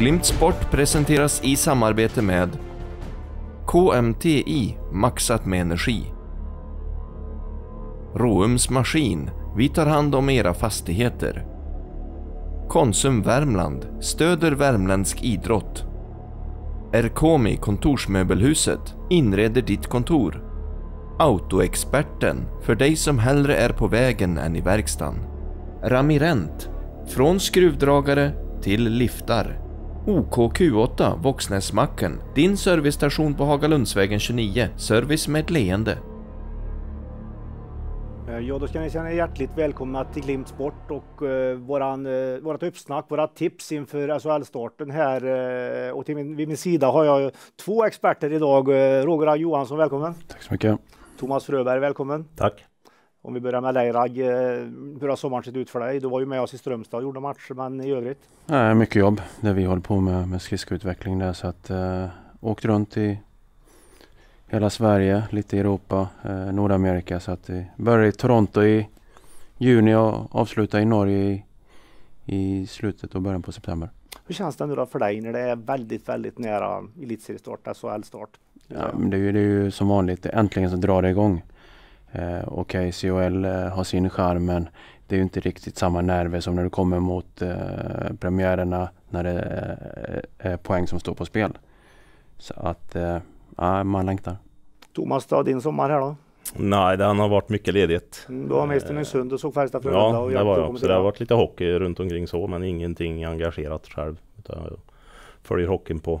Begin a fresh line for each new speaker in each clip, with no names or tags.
Glimt Sport presenteras i samarbete med KMTI Maxat med energi Roums Maskin Vi tar hand om era fastigheter Konsum Värmland stöder värmländsk idrott Erkomi Kontorsmöbelhuset inreder ditt kontor Autoexperten för dig som hellre är på vägen än i verkstaden Ramirent från skruvdragare till liftar OKQ8 Våxnäsmacken, din servicestation på Hagalundsvägen 29, service med ett leende.
Eh, ja, då ska ni känna er hjärtligt välkomna till Glimt Sport och eh, våran, eh, vårat uppsnack, våra tips inför SHL-starten alltså, här. Eh, och till min, vid min sida har jag två experter idag. Eh, Roger Johansson, välkommen. Tack så mycket. Thomas Fröberg, välkommen. Tack. Om vi börjar med Leirag, eh, hur har sommaren sett ut för dig? Du var ju med oss i Strömstad och gjorde matcher men i övrigt?
Nej, mycket jobb där vi håller på med, med skridskoutveckling där så att eh, åkt runt i hela Sverige, lite i Europa, eh, Nordamerika så att vi eh, började i Toronto i juni och avslutade i Norge i, i slutet och början på september.
Hur känns det nu då för dig när det är väldigt, väldigt nära elitseriestart, SHL-start?
Ja, det, det är ju som vanligt, äntligen så drar det igång. Eh, Okej, okay, COL har sin charm men det är ju inte riktigt samma nerver som när du kommer mot eh, premiärerna när det eh, är poäng som står på spel. Så att, eh, ja, man längtar.
Thomas då, din sommar här då?
Nej, den har varit mycket ledigt.
Mm, du var mest i Nynäsund eh, och såg Färjestad Frölunda. Ja, och det var jag. Så det har varit
lite hockey runt omkring så, men ingenting engagerat själv. Utan jag följer hockeyn på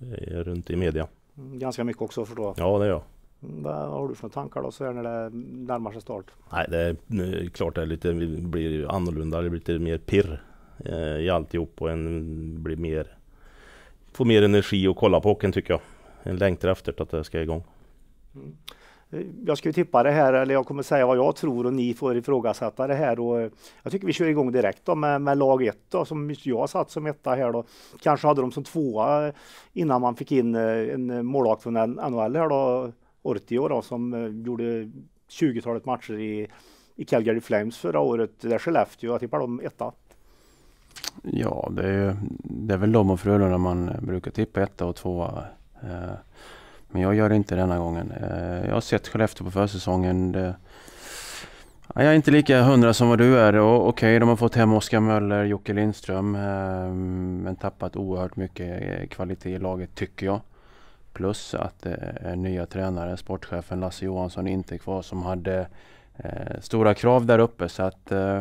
eh, runt i media.
Mm, ganska mycket också förstår jag. Ja, det gör jag. Vad har du för tankar då Sven när det närmar sig start?
Nej, det är klart det är lite, blir annorlunda, det blir lite mer pirr eh, i alltihop och en blir mer, får mer energi att kolla på hockeyn tycker jag. En längtar efter att det ska igång.
Mm. Jag ska ju tippa det här, eller jag kommer säga vad jag tror och ni får ifrågasätta det här. Och eh, jag tycker vi kör igång direkt då med, med lag 1 då, som jag satt som etta här då. Kanske hade de som tvåa innan man fick in eh, en målvakt från NHL här då. Ortio då, som eh, gjorde 20-talet matcher i, i Calgary Flames förra året där Skellefteå, jag tippar de etta.
Ja, det är, det är väl de och Frölunda man eh, brukar tippa etta och tvåa. Eh, men jag gör det inte denna gången. Jag har sett Skellefteå på försäsongen. Det, jag är inte lika hundra som vad du är. Okej, okay, de har fått hem Oskar Möller, Jocke Lindström, men tappat oerhört mycket kvalitet i laget tycker jag. Plus att det eh, är eh, nya tränaren, sportchefen Lasse Johansson, inte kvar som hade eh, stora krav där uppe. Så att eh,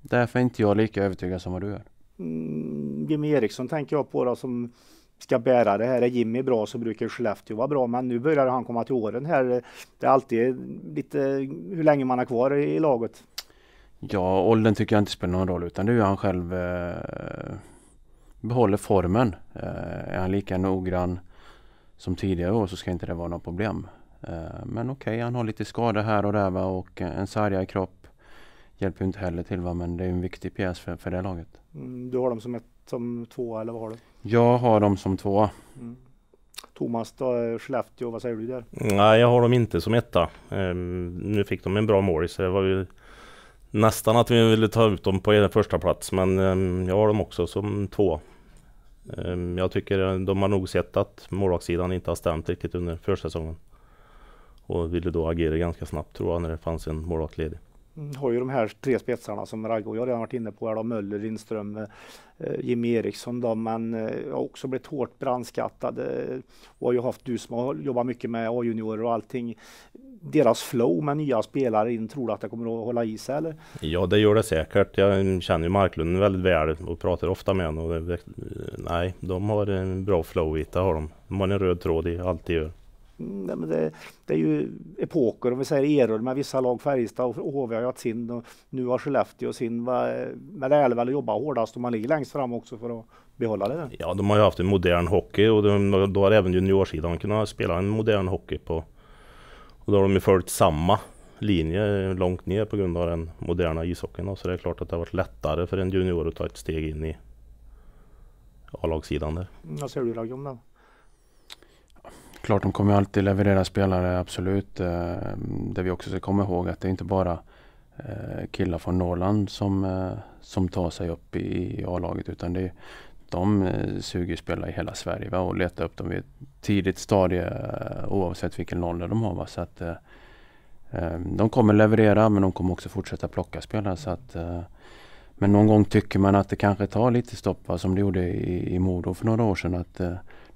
därför är inte jag lika övertygad som vad du är. Mm,
Jimmy Eriksson tänker jag på då som ska bära det här. Är Jimmy bra så brukar Skellefteå vara bra. Men nu börjar han komma till åren här. Det är alltid lite hur länge man har kvar i, laget.
Ja, åldern tycker jag inte spelar någon roll utan det är ju han själv eh, behåller formen. Eh, är han lika noggrann som tidigare år så ska inte det vara något problem. Eh, men okej, okay, han har lite skada här och där va? och en sargad kropp hjälper inte heller till va? men det är en viktig pjäs för, för det laget.
Mm, du har dem som, ett, som två eller vad har du?
Jag har dem som två.
Mm. Thomas då, eh, Skellefteå, vad säger du där?
Nej, jag har dem
inte som etta. Um, nu fick de en bra målis. Det var ju nästan att vi ville ta ut dem på en första plats men um, jag har dem också som två. Ehm, jag tycker eh, de har nog sett att målvaktssidan inte har stämt riktigt under försäsongen. Och ville då agera ganska snabbt tror jag när det fanns en målvakt ledig.
Mm, har ju de här tre spetsarna som Ragge och jag redan varit inne på. Här då, Möller, Lindström, eh, eh Jimmy Eriksson. Då, men eh, också blivit hårt brandskattade. Eh, och har ju haft du som har jobbat mycket med A-juniorer och allting. Deras flow med nya spelare in, tror du att det kommer att hålla i sig eller?
Ja det gör det säkert. Jag känner ju Marklund väldigt väl och pratar ofta med honom. nej, de har en bra flow i det har de. De har en röd tråd i allt de gör.
Mm, det, det, är ju epoker, om vi säger eror med vissa lag, Färjestad och HV har ju haft sin och nu har Skellefteå sin. Men det gäller väl att jobba hårdast och man ligger längst fram också för att behålla det. Där. Ja, de
har ju haft en modern hockey och de, då har även juniorsidan kunnat spela en modern hockey på. Och då har de ju följt samma linje långt ner på grund av den moderna ishockeyn. Så det är klart att det har varit lättare för en junior att ta ett steg in i A-lagssidan där.
Mm, vad säger du Ragge om det?
klart de kommer alltid leverera spelare, absolut. Eh, det vi också ska komma ihåg att det är inte bara eh, killar från Norrland som, eh, som tar sig upp i A-laget utan det, de suger spelare i hela Sverige va? och letar upp dem i ett tidigt stadie oavsett vilken ålder de har. Va? Så att, de kommer leverera men de kommer också fortsätta plocka spelare. Så att, men någon gång tycker man att det kanske tar lite stopp va? som det gjorde i, i Modo för några år sedan. Att,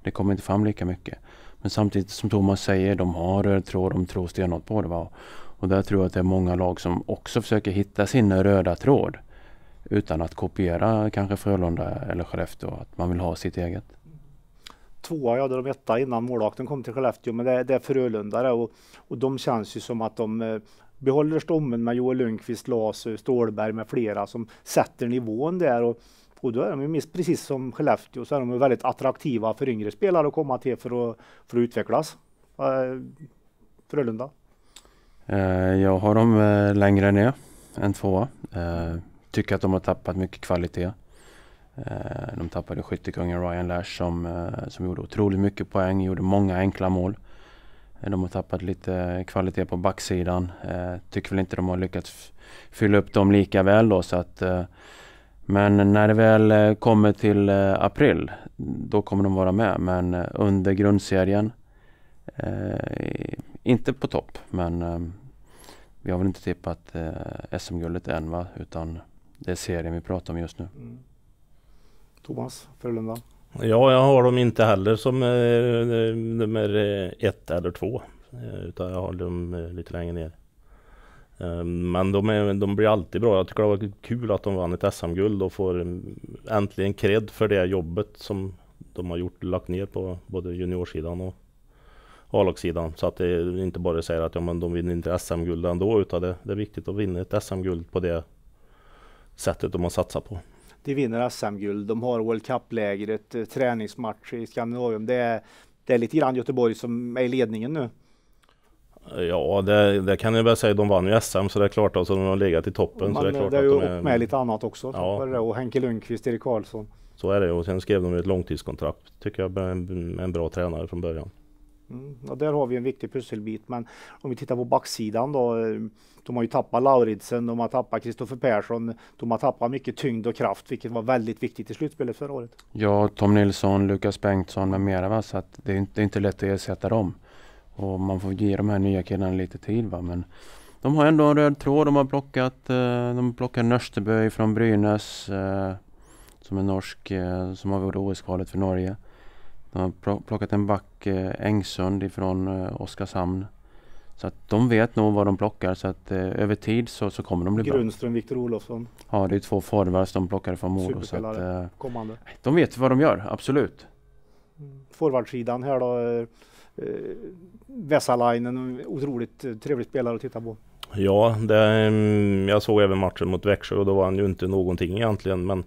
det kommer inte fram lika mycket. Men samtidigt som Thomas säger, de har tråd de tror stenhårt på det. Va? Och där tror jag att det är många lag som också försöker hitta sin röda tråd. Utan att kopiera kanske Frölunda eller Skellefteå, att man vill ha sitt eget.
Tvåa, ja, de etta innan målvakten kom till Skellefteå, men det, det är Frölunda och, och de känns ju som att de eh, behåller stommen med Joel Lundqvist, Lasu, Stålberg med flera som sätter nivån där. Och och då är de ju minst precis som Skellefteå så är de väldigt attraktiva för yngre spelare att komma till för att, för att utvecklas. Eh, Frölunda.
Eh, jag har dem eh, längre ner än tvåa. Tycker att de har tappat mycket kvalitet. De tappade skyttekungen Ryan Lash som, som gjorde otroligt mycket poäng, gjorde många enkla mål. De har tappat lite kvalitet på backsidan. Tycker väl inte de har lyckats fylla upp dem lika väl då så att men när det väl eh, kommer till eh, april då kommer de vara med men eh, under grundserien eh, inte på topp men eh, vi har väl inte tippat eh, SM-guldet än va utan det är serien vi pratar om just nu.
Mm. Thomas Frölunda?
Ja, jag
har dem inte heller som nummer ett eller två utan jag har dem lite längre ner. Ehm, men de, är, de blir alltid bra. Jag tycker det var kul att de vann ett SM-guld och får ehm, äntligen cred för det jobbet som de har gjort, lagt ner på både juniorsidan och A-lagssidan. Så att det inte bara säger att ja, men de vinner inte SM-guld ändå utan det, det är viktigt att vinna ett SM-guld på det sättet de har satsat på.
De vinner SM-guld, de har World Cup-lägret, eh, träningsmatch i Skandinavien. Det är, det är lite grann Göteborg som är i ledningen nu.
Ja, det, det, kan jag väl säga. De vann ju SM så det är klart, alltså, de har legat i toppen. Man, så det är eh, klart det är ju att de är... med lite
annat också. Ja. Och Henke Lundqvist, Erik Karlsson.
Så är det och sen skrev de ett långtidskontrakt, tycker jag, med en, en bra tränare från början.
Mm, och där har vi en viktig pusselbit, men om vi tittar på backsidan då. De har ju tappat Lauridsen, de har tappat Kristoffer Persson, de har tappat mycket tyngd och kraft, vilket var väldigt viktigt i slutspelet förra året.
Ja, Tom Nilsson, Lukas Bengtsson med mera, va? så att det, är inte, det är inte lätt att ersätta dem. Och man får ge de här nya killarna lite tid va. Men de har ändå en röd tråd. De har plockat, eh, de plockar Nörstebø från Brynäs. Eh, som är norsk, eh, som har vunnit OS-kvalet för Norge. De har plockat en back, Engsund ifrån Oskarshamn. Så att de vet nog vad de plockar så att över tid så, så kommer de bli Grundström, bra.
Grundström, Viktor Olofsson.
Ja, det är två forwards de plockade från Modo. Så att, kommande. De vet vad de gör, absolut.
Mm. Forwardsidan här då. Eh, Vesalainen, otroligt eh, trevlig spelare att titta på.
Ja, det, mm, jag såg även matchen mot Växjö och då var han ju inte någonting egentligen men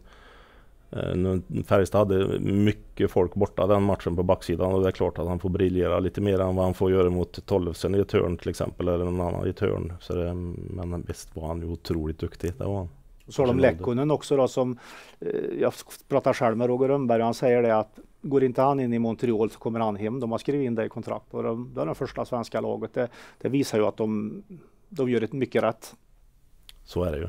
eh, Färjestad hade mycket folk borta den matchen på backsidan och det är klart att han får briljera lite mer än vad han får göra mot Tollefsen i ett hörn till exempel eller någon annan i ett hörn. Så det, men visst var han ju otroligt duktig, det var han. Så har de Lekkonen
också då som, jag pratar själv med Roger Rönnberg och han säger det att går inte han in i Montreal så kommer han hem. De har skrivit in det i kontrakt och de, det är det första svenska laget. Det, det, visar ju att de, de gör ett mycket rätt.
Så är det ju.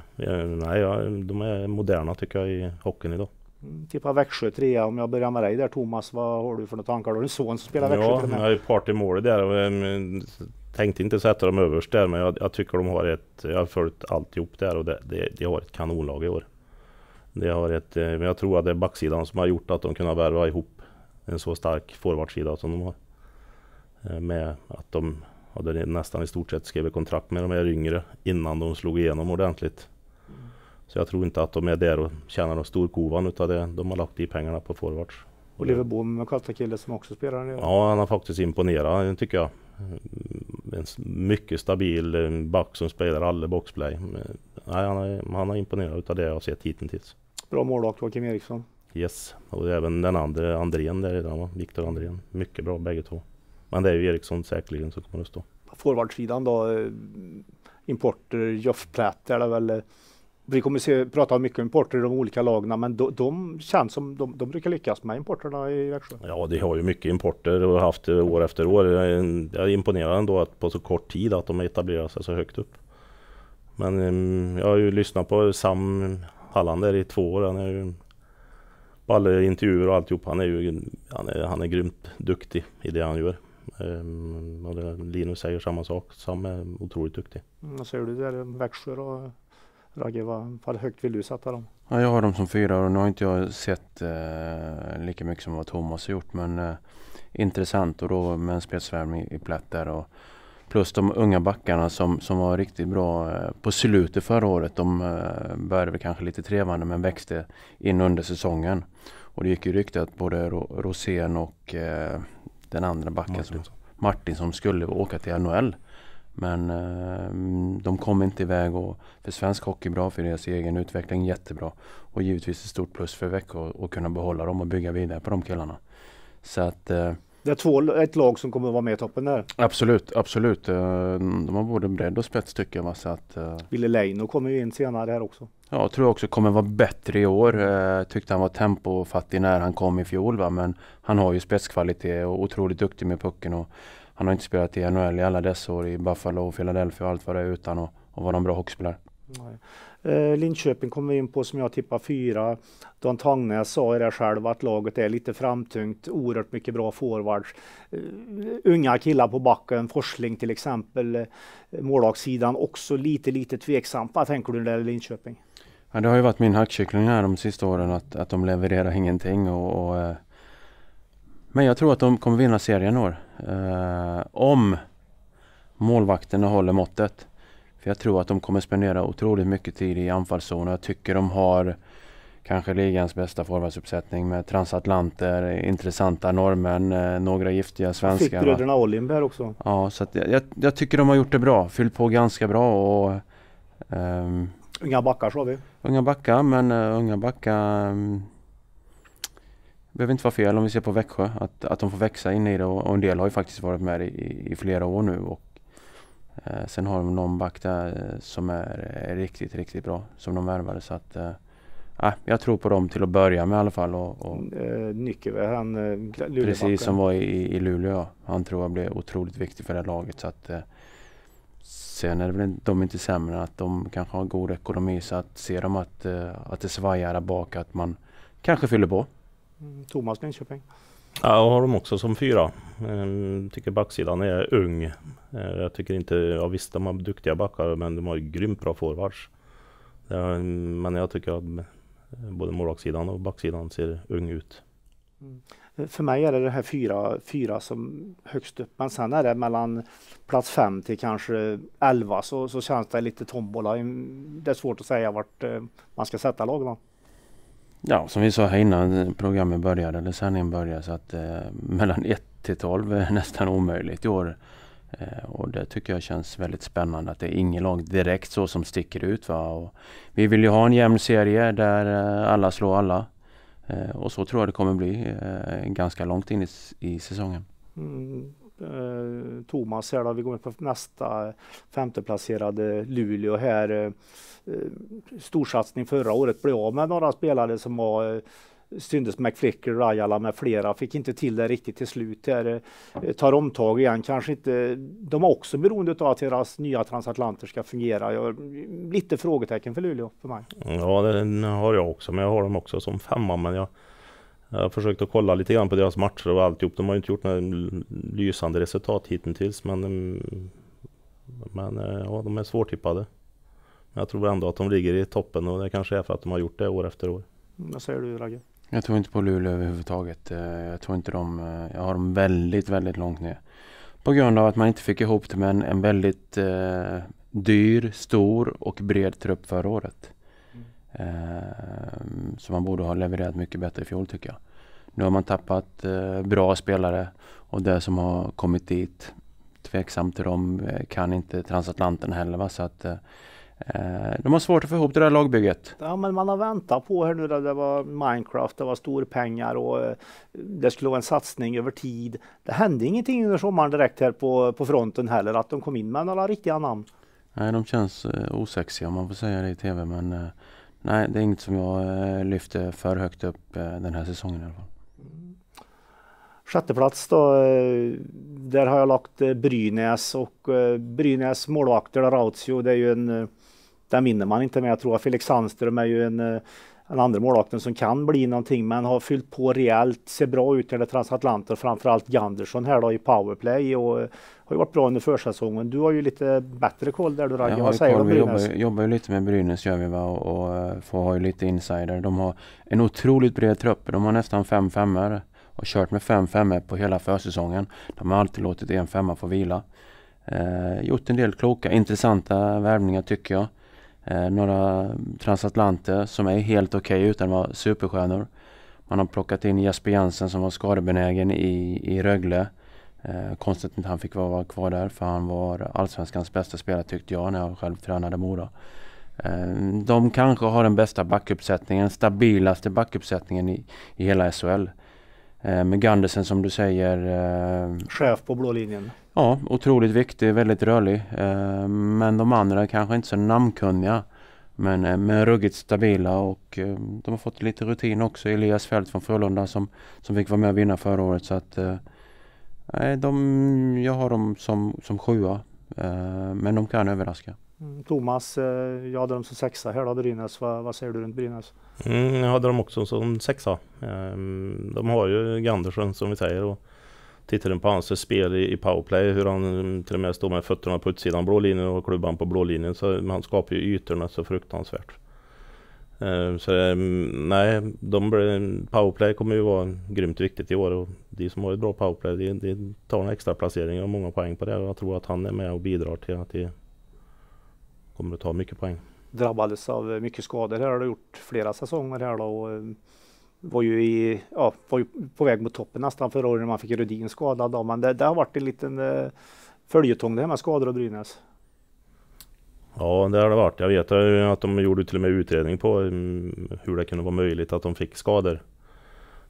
Nej, ja, de är moderna tycker jag i hockeyn idag.
Mm, Tippa Växjö trea om jag börjar med dig där Thomas. Vad har du för några tankar? Har en son som spelar Växjö? Ja, jag
har ju part i målet där. Eh, tänkte inte sätta dem överst där men jag, jag, tycker de har ett... Jag har följt alltihop där och det, det, de har ett kanonlag i år. Det har ett, eh, men jag tror att det är backsidan som har gjort att de kunnat värva ihop en så stark forwardsida som de har. Eh, med att de hade nästan i stort sett skrivit kontrakt med de här yngre innan de slog igenom ordentligt. Så jag tror inte att de är där och tjänar någon stor kovan utan det, de har lagt i pengarna på forwards.
Och Oliver Bohm, Karlstad-kille som också spelar nu? Ja,
han har faktiskt imponerat tycker jag. En mycket stabil eh, back som spelar alla boxplay. Nej, han, har, han har imponerat av det jag har sett hittills.
Bra målvakt Joakim Eriksson.
Yes, och även den andra Andrén där redan Viktor Andrén. Mycket bra bägge två. Men det är ju Eriksson säkerligen som kommer att stå.
forwardsidan då? Eh, importer, Joff Platt är det väl? Eh, vi kommer se, prata mycket om importer i de olika lagen, men de, de känns som de, de, brukar lyckas med importerna i Växjö.
Ja, de har ju mycket importer och haft det år efter år. Jag är imponerad ändå att på så kort tid att de etablerar sig så högt upp. Men mm, jag har ju lyssnat på Sam Hallander i två år. Han är ju på alla intervjuer och alltihop. Han är ju han är, han är grymt duktig i det han gör. Um, och det, Linus säger samma sak.
Sam är otroligt duktig.
Mm, säger du där Växjö och Ragge, vad, vad högt vill du sätta dem?
Ja, jag har dem som fyra och nu har inte jag sett eh, lika mycket som vad Thomas har gjort men eh, intressant och då med en spetsvärmning i plätt där och Plus de unga backarna som, som var riktigt bra eh, på slutet förra året. De eh, började kanske lite trevande men växte in under säsongen. Och det gick ju ryktet att både Rosén och eh, den andra backen Martin. Som, Martin som skulle åka till NHL. Men de kom inte iväg och för svensk hockey bra för deras egen utveckling jättebra. Och givetvis ett stort plus för Växjö att kunna behålla dem och bygga vidare på de killarna. Så att eh,
det är två, ett lag som kommer att vara med i toppen där.
Absolut, absolut. Eh, de har både bredd och spets tycker jag. Va? Så att, eh,
Ville Leino kommer ju in senare här också.
Ja, tror jag också kommer vara bättre i år. Eh, tyckte han var tempofattig när han kom i fjol. Va? Men han har ju spetskvalitet och otroligt duktig med pucken. Och han har inte spelat i NHL i alla dessa år i Buffalo och Philadelphia och allt vad det är utan att vara en bra hockeyspelare. Nej.
Eh, Linköping kommer vi in på som jag tippar fyra. Dan Tangnes sa i det själv att laget är lite framtungt, oerhört mycket bra forwards. Eh, unga killar på backen, Forsling till exempel. Eh, målvaktssidan också lite, lite tveksamt. Vad tänker du när det gäller Linköping?
Ja, det har ju varit min hackkyckling här de sista åren att, att de levererar ingenting. Och, och eh, men jag tror att de kommer vinna serien i år. Eh, om målvakterna håller måttet. För jag tror att de kommer spendera otroligt mycket tid i anfallszon. Jag tycker de har kanske ligans bästa forwardsuppsättning med transatlanter, intressanta norrmän, eh, några giftiga svenskar. Fick
bröderna också.
Ja, så jag, jag, tycker de har gjort det bra. Fyllt på ganska bra och... Um,
unga backar sa vi.
Unga backar, men uh, unga backar... Um, behöver inte vara fel om vi ser på Växjö, att, att de får växa in i det och en del har ju faktiskt varit med i, i flera år nu och Eh, sen har de någon back där eh, som är, är riktigt, riktigt bra som de värvade. Så att, äh, jag tror på dem till att börja med i alla fall. Och, och
mm, Nycke, han Luleåbacken. Precis som var
i, i Luleå. Ja. Han tror jag blir otroligt viktig för det här laget. Så att, Sen är det väl de inte sämre än att de kanske har god ekonomi så att ser de att, att det svajar där bak att man kanske fyller på.
Mm, Thomas Linköping.
Ja, jag har dem också som fyra. Jag ehm, tycker backsidan är ung. Ehm, jag tycker inte, ja visst de har duktiga backar men de har ju grymt bra forwards. Men jag tycker att både målvaktssidan och backsidan ser ung ut.
Mm. För mig är det det här fyra, fyra som högst upp, men sen är det mellan plats fem till kanske elva så, så känns det lite tombola. Det är svårt att säga vart eh, man ska sätta lagen.
Ja, som vi sa här innan programmet började, eller sändningen började, så att eh, mellan 1 till 12 är nästan omöjligt i år. Eh, och det tycker jag känns väldigt spännande att det är inget lag direkt så som sticker ut. Va? Och vi vill ju ha en jämn serie där eh, alla slår alla. Eh, och så tror jag det kommer bli eh, ganska långt in i, i säsongen.
Mm eh, Thomas här då. Vi går in på nästa femteplacerade Luleå här. Eh, eh, storsatsning förra året blev av med några spelare som var eh, syndes McFlicker, Rajala med flera, fick inte till det riktigt till slut. Här, tar omtag igen, kanske inte. De är också beroende av att deras nya transatlanter ska fungera. Jag, lite frågetecken för Luleå för mig.
Ja, det har jag också, men jag har dem också som femma. Men jag jag har försökt att kolla lite grann på deras matcher och alltihop. De har ju inte gjort några lysande resultat hittills men... Mm, men eh, ja, de är svårtippade. Men jag tror ändå att de ligger i toppen och det kanske är för att
de har gjort det år efter år.
Vad säger du Ragge?
Jag tror inte på Luleå överhuvudtaget. Eh, jag tror inte de... Eh, jag har dem väldigt, väldigt långt ner. På grund av att man inte fick ihop det med en, en väldigt eh, dyr, stor och bred trupp förra året. Mm. Eh, som man borde ha levererat mycket bättre i fjol tycker jag. Nu har man tappat eh, bra spelare och det som har kommit dit tveksamt till dem eh, kan inte transatlanten heller. Va? Så att, de har svårt att få ihop det där lagbygget. Ja men
man har väntat på här nu. Det var Minecraft, det var storpengar och det skulle vara en satsning över tid. Det hände ingenting under sommaren direkt här på, på fronten heller att de kom in med några riktiga namn.
Nej de känns osexiga om man får säga det i tv men Nej, det är inget som jag eh, lyfter för högt upp eh, den här säsongen i alla fall.
Sjätteplats då, eh, där har jag lagt Brynäs och Brynäs målvakter, Rautio, det är ju en, där vinner man inte med. Jag tror att Felix Sandström är ju en den andra målvakten som kan bli någonting men har fyllt på rejält, ser bra ut när det transatlanter framförallt Gandersson här då i powerplay och eh, har ju varit bra under försäsongen. Du har ju lite bättre koll där du Ragge. Vad säger du om Brynäs? Jobbar,
jobbar ju lite med Brynäs gör vi va och, och eh, får ha ju lite insider. De har en otroligt bred trupp. De har nästan fem femmor och kört med fem femmor på hela försäsongen. De har alltid låtit en femma få vila. Eh, gjort en del kloka, intressanta värvningar tycker jag. Eh, några transatlanter som är helt okej okay, utan att vara superstjärnor. Man har plockat in Jesper Jansen som var skadebenägen i, i Rögle. Eh, konstigt att han fick vara, kvar där för han var allsvenskans bästa spelare tyckte jag när jag själv tränade Mora. Eh, de kanske har den bästa backuppsättningen, stabilaste backuppsättningen i, i hela SHL. Eh, med Gundersen som du säger. Eh,
Chef på blå linjen.
Ja, otroligt viktig, väldigt rörlig. Eh, men de andra är kanske inte så namnkunniga. Men, men ruggigt stabila och de har fått lite rutin också. Elias Fält från Frölunda som, som fick vara med och vinna förra året. Så att, de, jag har dem som, som sjua. Men de kan överraska.
Mm, Thomas, eh, jag hade dem som sexa här då, Brynäs. Vad, vad säger du runt Brynäs?
Mm, jag hade dem också som sexa. Ehm, de har ju Gandersen som vi säger och tittar på hans spel i powerplay, hur han mm, till och med står med fötterna på utsidan blå linjen och klubban på blå linjen. Så han skapar ju ytorna så fruktansvärt. Ehm, så ehm, nej, de, powerplay kommer ju vara grymt viktigt i år och de som har ett bra powerplay de, de tar en extra placering och många poäng på det. jag tror att han är med och bidrar till att de kommer att ta mycket poäng.
Drabbades av mycket skador här har du gjort flera säsonger här då och eh, var ju, i, ja, var ju på väg mot toppen nästan förra året när man fick Rudin skadad. Då. Men det, det har varit en liten eh, följetong det här med skador och Brynäs.
Ja det har det varit. Jag vet att de gjorde till och med utredning på mm, hur det kunde vara möjligt att de fick skador.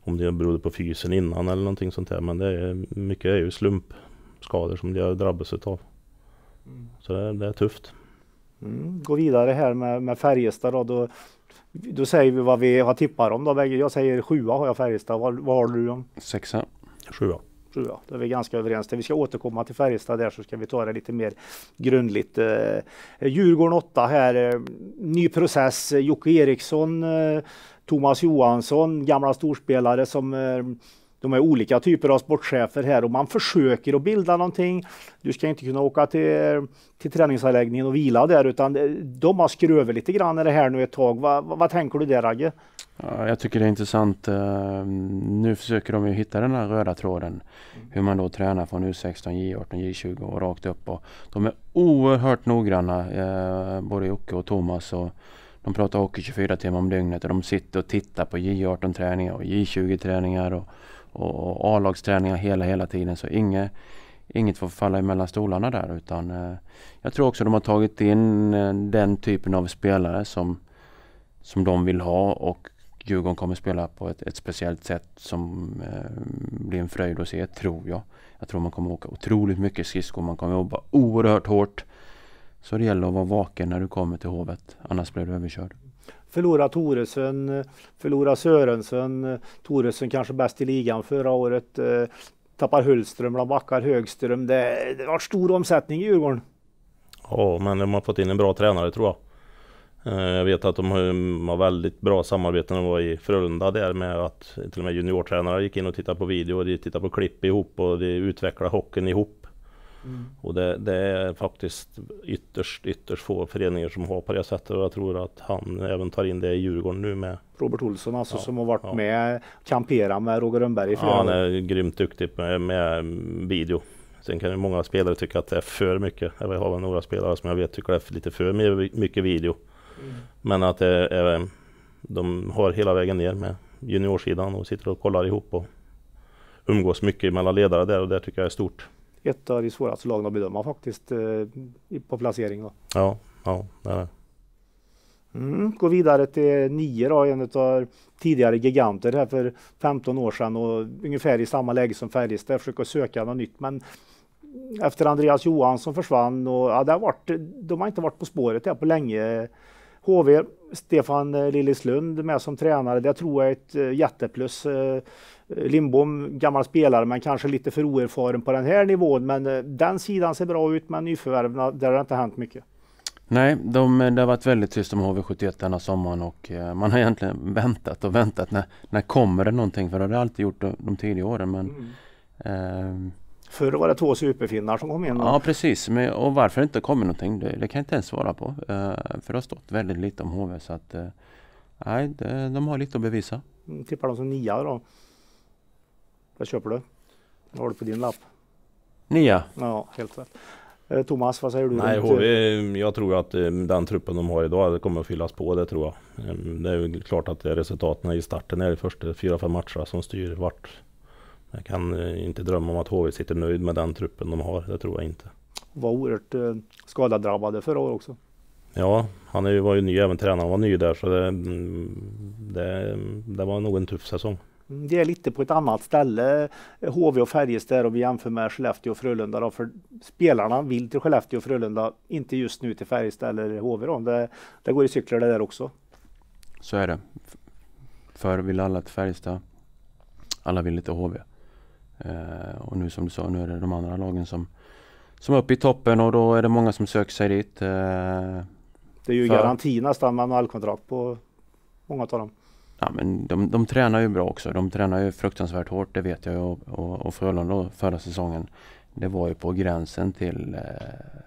Om det berodde på fysen innan eller någonting sånt där. Men det är, mycket är ju slumpskador som de har drabbats av. Mm. Så det, det är tufft.
Mm. Gå vidare här med, med Färjestad då, då. Då säger vi vad vi har tippar om då bägge. Jag säger sjua har jag Färjestad. Vad, vad har du om?
Sexa. Sjua.
Sjua, då är vi ganska överens. Vi ska återkomma till Färjestad där så ska vi ta det lite mer grundligt. Eh, Djurgården 8 här. Eh, ny process. Jocke Eriksson eh, Thomas Johansson, gamla storspelare som de är olika typer av sportchefer här och man försöker att bilda någonting. Du ska inte kunna åka till, till träningsanläggningen och vila där utan de har skruvat lite grann i det här nu ett tag. Va, va, vad tänker du där Ragge?
jag tycker det är intressant. Eh, nu försöker de ju hitta den här röda tråden. Mm. Hur man då tränar från U16, J18, J20 och rakt upp. Och de är oerhört noggranna, eh, både Jocke och Thomas. Och de pratar hockey 24 timmar om dygnet och de sitter och tittar på J18-träningar och J20-träningar och, A-lagsträningar hela, hela tiden. Så inget, inget får falla emellan stolarna där. Utan, eh, jag tror också de har tagit in eh, den typen av spelare som, som de vill ha och Djurgården kommer spela på ett, ett speciellt sätt som eh, blir en fröjd att se, tror jag. Jag tror man kommer åka otroligt mycket skridskor, man kommer jobba oerhört hårt. Så det gäller att vara vaken när du kommer till Hovet, annars blir du överkörd.
Förlora Toresson, eh, förlora Sörensen. Eh, Toresson kanske bäst i ligan förra året. Eh, tappar Hultström bland backar, Högström. Det, det var stor omsättning i Djurgården.
Ja, men de har fått in en bra tränare tror jag. Jag vet att de mm, har väldigt bra samarbete när de var i Frölunda där med att till och med juniortränare gick in och tittade på video och de tittade på klipp ihop och de utvecklade hockeyn ihop. Mm. Och det, det, är faktiskt ytterst, ytterst få föreningar som har på det sättet och jag tror att han även tar in det i Djurgården nu
med. Robert Olsson alltså ja, som har varit ja. med, kampera med Roger Rönnberg i flera ja, Han
är grymt duktig med, med video. Sen kan ju många spelare tycka att det är för mycket. Jag har väl några spelare som jag vet tycker att det är lite för mycket video. Mm. Men att det är, eh, de har hela vägen ner med juniorsidan och sitter och kollar ihop och umgås mycket mellan ledare där och det tycker jag är stort
ett av de svåraste lagen att bedöma faktiskt eh, på placering. Då.
Ja, ja det är det.
Mm, gå vidare till nio då, en av tidigare giganter här för 15 år sedan och ungefär i samma läge som Färjestad, försöker söka något nytt. Men efter Andreas Johansson försvann och ja, det har varit, de har inte varit på spåret där på länge HV, Stefan eh, Lillislund med som tränare. Det tror jag är ett eh, jätteplus. Eh, Lindbom, gammal spelare, men kanske lite för oerfaren på den här nivån. Men den sidan ser bra ut, men nyförvärven, där har det inte hänt mycket.
Nej, de, det har varit väldigt tyst om HV71 denna sommaren och man har egentligen väntat och väntat. När, när kommer det någonting? För det har det alltid gjort de, de tidigare åren. Men, mm. eh,
Förr var det två superfinnar som kom in. Ja
precis, men, och varför det inte kommer någonting det, det, kan jag inte ens svara på. Uh, för det har stått väldigt lite om HV så att uh, nej, det, de har lite att bevisa.
Mm, tippar de som nia då? Vad köper du? Vad har du på din lapp? Nia. Ja, helt rätt.
Uh, Thomas, vad säger du?
Nej, HV,
jag tror att den truppen de har idag kommer att fyllas på, det tror jag. Mm, det är klart att resultaten i starten är de första fyra, fem matcherna som styr vart jag kan eh, inte drömma om att HV sitter nöjd med den truppen de har, det tror jag inte.
Var oerhört eh, skadedrabbade förra året också.
Ja, han var ju ny, även tränaren var ny där så det, mm, det, det var nog en tuff säsong.
Mm, det är lite på ett annat ställe HV eh, och Färjestad Om vi jämför med Skellefteå och Frölunda då, för spelarna vill till Skellefteå och Frölunda, inte just nu till Färjestad eller HV då. Det, det går i cykler det där också.
Så är det. Förr ville alla till Färjestad, alla ville till HV. Eh, och nu som du sa, nu är det de andra lagen som, som är uppe i toppen och då är det många som söker sig dit. Eh, det är ju för... garanti
nästan med NHL-kontrakt på många av dem.
Ja, men de, de tränar ju bra också. De tränar ju fruktansvärt hårt, det vet jag ju. Och, och, och Frölunda förra säsongen, det var ju på gränsen till eh,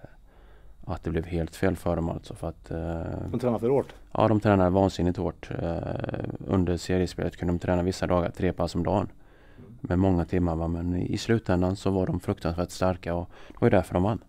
att det blev helt fel för dem alltså. För att, eh, de tränar för hårt? Ja, de tränar vansinnigt hårt. Eh, under seriespelet kunde de träna vissa dagar, tre pass om dagen med många timmar. Va? Men i slutändan så var de fruktansvärt starka och det var ju därför de vann.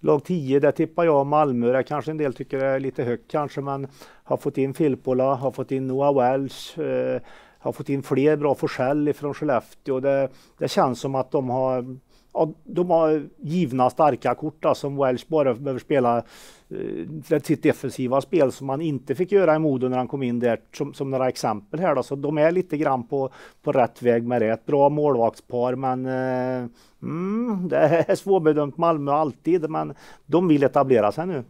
Lag 10, där tippar jag Malmö. det kanske en del tycker det är lite högt kanske, men har fått in Filppola, har fått in Noah Welch, eh, har fått in fler bra Forsell ifrån Skellefteå. Det, det känns som att de har ja, de har givna starka kort då, alltså, som Welsh bara behöver spela eh, sitt defensiva spel som man inte fick göra i Modo när han kom in där som, som några exempel här då. Så de är lite grann på, på rätt väg med det. Ett bra målvaktspar men eh,
mm,
det är svårbedömt Malmö alltid men de vill etablera sig nu.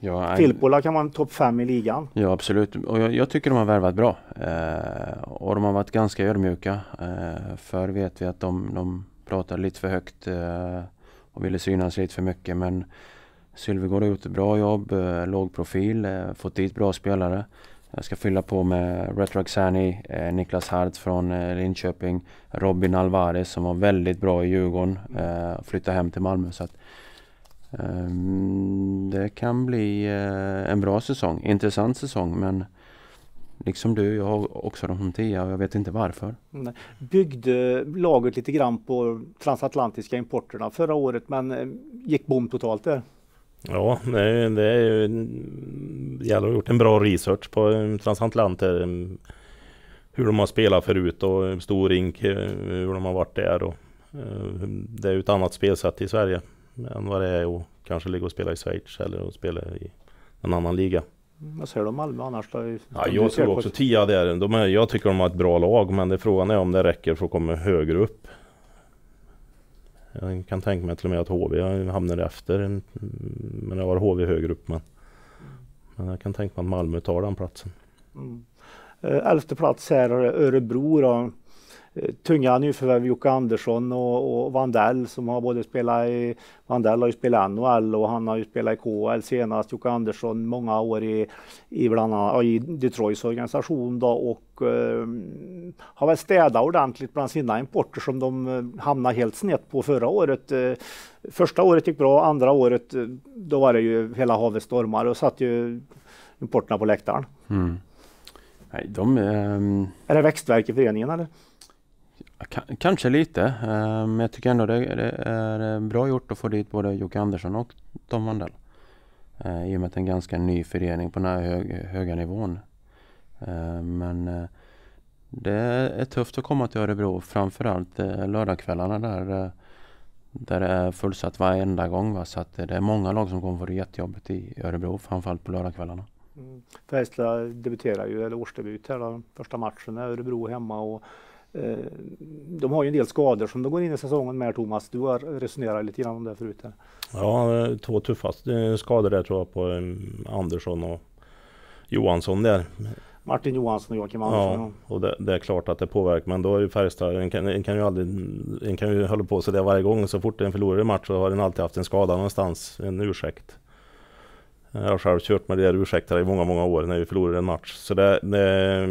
Ja, Filppola
kan vara topp fem i ligan.
Ja absolut och jag, jag tycker de har värvat bra. Eh, och de har varit ganska ödmjuka. Eh, för vet vi att de, de pratade lite för högt eh, och ville synas lite för mycket. Men Sylvegård har gjort ett bra jobb, eh, låg profil, eh, fått dit bra spelare. Jag ska fylla på med Ret Roxani, Niklas Hart från Linköping, Robin Alvarez som var väldigt bra i Djurgården och flyttade hem till Malmö. Så att, ehm, det kan bli en bra säsong, intressant säsong men liksom du, jag har också Romantia och jag vet inte varför.
Byggde laget lite grann på transatlantiska importerna förra året men eh, gick bom totalt där?
Ja, det, det är ju... Gäller att gjort en bra research på eh, transatlanter. Mm, hur de har spelat förut och eh, stor rink, hur de har varit där. Och, det är ju ett annat spelsätt i Sverige än vad det är att kanske ligga och spela i Schweiz eller att spela i en annan liga.
Vad säger du om Malmö annars då? Ja, jag tror också
tia där. De är, jag tycker de har ett bra lag men det, frågan är om det räcker för att komma högre upp. Jag kan tänka mig till och med att HV hamnar efter. Men jag har HV högre upp. Men, men jag kan tänka mig att Malmö tar den platsen.
Mm. Eh, elfte plats här Örebro då. Eh, tunga nyförvärv Jocke Andersson och, och Vandell som har både spelat i Vandell har ju spelat i NHL och han har ju spelat i KHL senast. Jocke Andersson många år i, i bland annat i Detroits organisation då och eh, har väl städat ordentligt bland sina importer som de eh, hamnade helt snett på förra året. Eh, första året gick bra, andra året då var det ju hela havet stormar och satt ju importerna på läktaren.
Mm. Nej, de, um...
Är det växtverk i föreningen eller?
kanske lite, eh, men jag tycker ändå det, är eh, bra gjort att få dit både Jocke Andersson och Tom Wandell. Eh, I och med att det är en ganska ny förening på den här hög, höga nivån. men det är tufft att komma till Örebro, framförallt lördagskvällarna där, där det är fullsatt varenda gång. Va? Så det är många lag som kommer få det jättejobbigt i Örebro, framförallt på lördagskvällarna.
Mm. Färjestad debuterar ju, eller årsdebut här då, första matchen är Örebro hemma och Eh, de har ju en del skador som de går in i säsongen med Thomas. Du har resonerat lite grann om det förut. Här.
Ja, eh, två tuffa eh, skador där tror jag på Andersson och Johansson där.
Martin Johansson och Joakim Andersson.
Ja, och det, det, är klart att det påverkar. Men då är ju Färjestad, en kan, en kan ju aldrig, en kan ju hålla på så det varje gång. Så fort en förlorar en match så har den alltid haft en skada någonstans, en ursäkt. Jag har själv kört med det där ursäkterna i många, många år när vi förlorar en match. Så det, det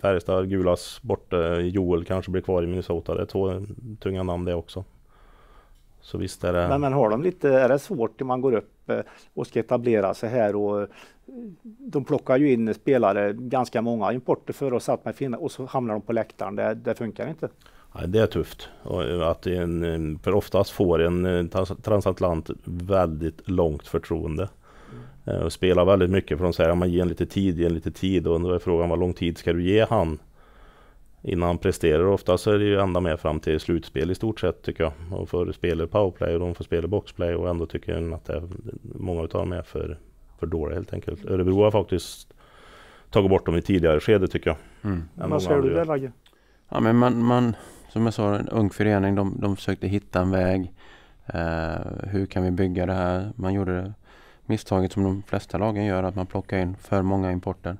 Färjestad, Gulas borta, Joel kanske blir kvar i Minnesota. Det är två tunga namn det också. Så visst är det... Men, men
har de lite, är det svårt när man går upp eh, och ska etablera sig här och eh, de plockar ju in spelare, ganska många importer förra och satt med finna och så hamnar de på läktaren. Det, det funkar inte.
Ja, det är tufft. Eh, att en, för oftast får en transatlant väldigt långt förtroende. Eh, och spelar väldigt mycket för de säger att man ger en lite tid, ger en lite tid och då är frågan vad lång tid ska du ge han innan han presterar? Ofta så är det ju ända med fram till slutspel i stort sett tycker jag. Och för spela powerplay och de får spela boxplay och ändå tycker jag att det, många av dem är för, för dåliga helt enkelt. Mm. Örebro har faktiskt
tagit bort dem i tidigare skede tycker jag. Mm. Vad säger du där Lagge? Ja men man, man, som jag sa, en ung förening, de, de försökte hitta en väg. Eh, hur kan vi bygga det här? Man gjorde det misstaget som de flesta lagen gör, att man plockar in för många importer.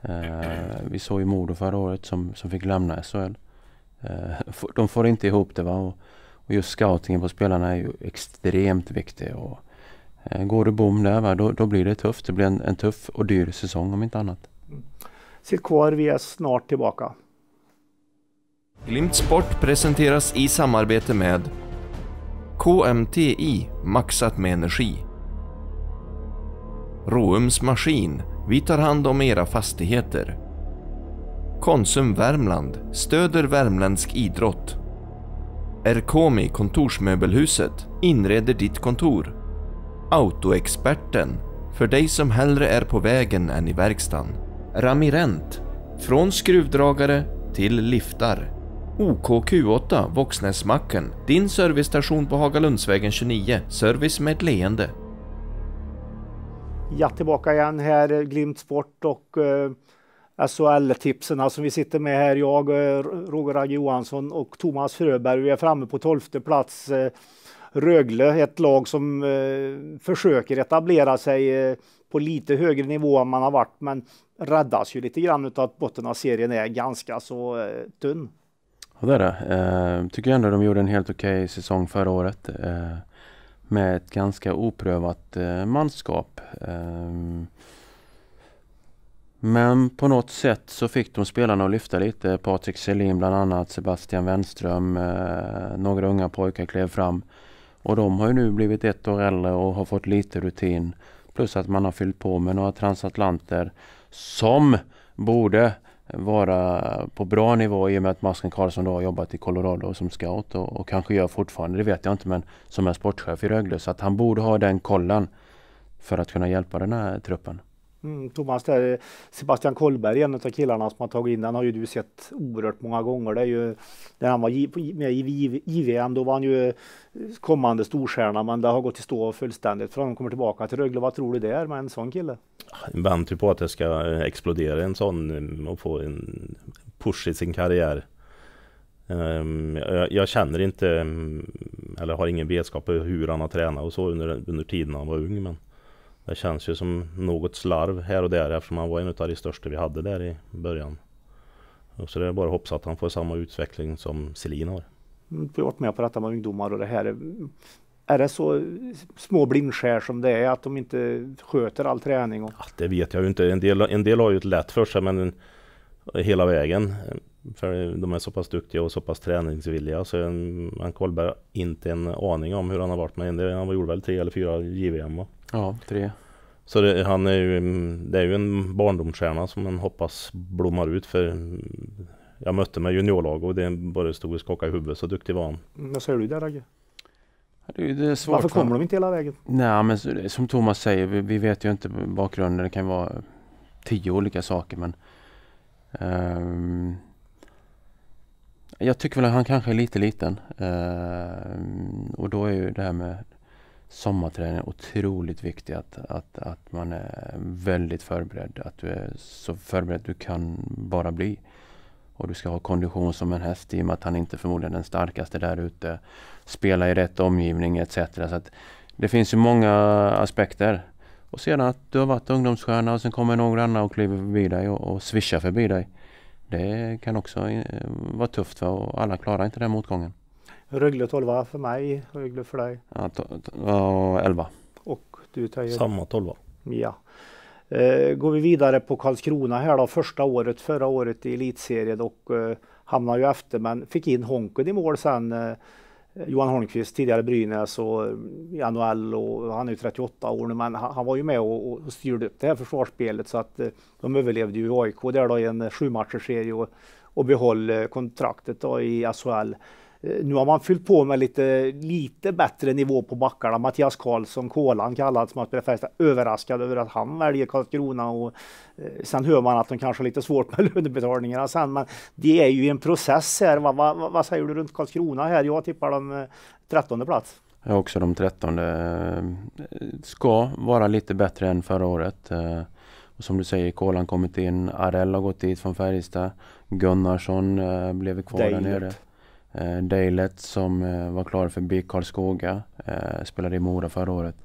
Eh, vi såg ju Modo förra året som, som fick lämna SHL. Eh, de får inte ihop det. Va? Och, och just scoutingen på spelarna är ju extremt viktig. Och, eh, går det bom där, va? Då, då blir det tufft. Det blir en, en tuff och dyr säsong
om inte annat.
Sitt kvar, vi är snart tillbaka.
Glimt Sport presenteras i samarbete med KMTI, maxat med energi. Roums Maskin, vi tar hand om era fastigheter. Konsum Värmland stöder värmländsk idrott. Erkomi Kontorsmöbelhuset inreder ditt kontor. Autoexperten, för dig som hellre är på vägen än i verkstaden. Ramirent, från skruvdragare till liftar. OKQ8 Våxnäsmacken, din servicestation på Hagalundsvägen 29, service med ett leende.
Ja, tillbaka igen här, Glimt Sport och eh, SHL-tipsen som vi sitter med här. Jag, eh, Roger Ragge Johansson och Thomas Fröberg. Vi är framme på tolfte plats. Eh, Rögle, ett lag som eh, försöker etablera sig eh, på lite högre nivå än man har varit, men räddas ju lite grann av att botten av serien är ganska så eh, tunn.
Ja, det är det. Eh, tycker jag ändå de gjorde en helt okej okay säsong förra året med ett ganska oprövat eh, manskap. Eh, men på något sätt så fick de spelarna att lyfta lite. Patrik Selin bland annat, Sebastian Wenström, eh, några unga pojkar klev fram. Och de har ju nu blivit ett år äldre och har fått lite rutin. Plus att man har fyllt på med några transatlanter som borde vara på bra nivå i och med att Masken Karlsson då har jobbat i Colorado som scout och, och, kanske gör fortfarande, det vet jag inte, men som är sportchef i Rögle. Så att han borde ha den kollen för att kunna hjälpa den här truppen.
Mm, Thomas, där, Sebastian Kollberg, en av killarna som har tagit in den, har ju du sett oerhört många gånger. Det är ju, när han var med i JVM, då var han ju kommande storstjärna, men det har gått i stå fullständigt för han kommer tillbaka till Rögle. Vad tror du det är med en sån kille?
Jag väntar på att det ska explodera en sån mm, och få en push i sin karriär. Ehm, jag, jag känner inte, mm, eller har ingen vetskap om hur han har tränat och så under, under tiden han var ung, men det känns ju som något slarv här och där eftersom han var en av de största vi hade där i början. Och så det är bara att hoppas att han får samma utveckling som Selin har.
Du mm, har varit med på detta med ungdomar och det här. Är det så små blindskär som det är att de inte sköter all träning? Och... Ja,
det vet jag ju inte. En del, en del har ju ett lätt för sig men hela vägen. För de är så pass duktiga och så pass träningsvilliga så man kollar inte en aning om hur han har varit med. Han gjorde väl tre eller fyra JVM. Och... Ja, tre. Så det, han är ju, mm, det är ju en barndomsstjärna som man hoppas blommar ut för mm, jag mötte med juniorlag och det
bara stod och skakade i huvudet så duktig var han.
Mm, vad säger du där Ragge? Varför kommer de inte hela vägen?
Nej men som Thomas säger, vi, vi vet ju inte bakgrunden. Det kan vara tio olika saker men um, Jag tycker väl att han kanske är lite liten. Um, och då är ju det här med sommarträning är otroligt viktigt. Att, att, att man är väldigt förberedd. Att du är så förberedd du kan bara bli. Och du ska ha kondition som en häst i och med att han inte förmodligen är den starkaste där ute. Spela i rätt omgivning etc. Så att det finns ju många aspekter. Och sedan att du har varit ungdomsstjärna och sen kommer några andra och kliver förbi dig och, och swishar förbi dig. Det kan också eh, vara tufft för och alla klarar inte den motgången.
Rögle 12 för mig, Rögle för dig.
Ja, och 11.
Och du Töjer? Samma 12. Ja. Eh, går vi vidare på Karlskrona här då, första året förra året i elitserien och eh, hamnade ju efter men fick in Honken i mål sen. Eh, Johan Holmqvist, tidigare Brynäs och eh, i NHL och han är ju 38 år nu men han, han var ju med och, och styrde upp det här försvarsspelet så att eh, de överlevde ju i AIK där då i en eh, sju matchers serie och, och behöll eh, kontraktet då i SHL. Eh, nu har man fyllt på med lite, lite bättre nivå på backarna. Mattias Karlsson, Kolan kallad, som har spelat Färjestad, överraskad över att han väljer Karlskrona. Och, eh, sen hör man att de kanske har lite svårt med lönebetalningarna sen, men det är ju en process här. Va, va, vad säger du runt Karlskrona här? Jag tippar dem eh, trettonde plats.
Jag också de trettonde. Eh, ska vara lite bättre än förra året. Och som du säger, Kolan kommit in, Arell har gått dit från Färjestad, Gunnarsson blev kvar där nere. Eh, Dejlet som eh, var klar för BIK Karlskoga. Eh, spelade i Mora förra året.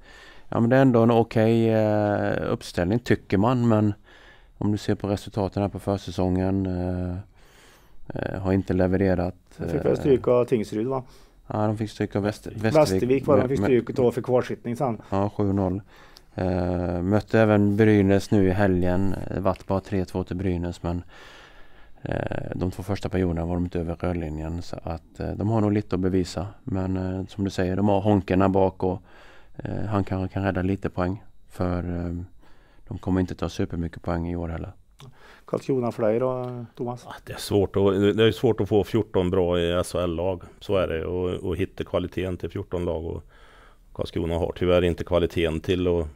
Ja men det är ändå en okej okay, eh, uppställning tycker man men om du ser på resultaten här på försäsongen eh, eh, har inte levererat. De fick väl stryk
av Tingsryd va?
Ja de fick stryk av Väster Västervik. Västervik var de fick stryk
av för kvarsittning sen.
Ja 7-0. mötte även Brynäs nu i helgen. Det vart bara 3-2 till Brynäs men Eh, de två första perioderna var de inte över rödlinjen så att eh, de har nog lite att bevisa. Men eh, som du säger, de har Honkerna bak och han kanske kan rädda lite poäng. För de kommer inte ta supermycket poäng i år heller.
Karlskrona för dig då Thomas? Ah,
det är svårt att, det är svårt att få 14
bra i SHL-lag. Så är det och, och hitta kvaliteten till 14 lag. Och Karlskrona har tyvärr inte kvaliteten till att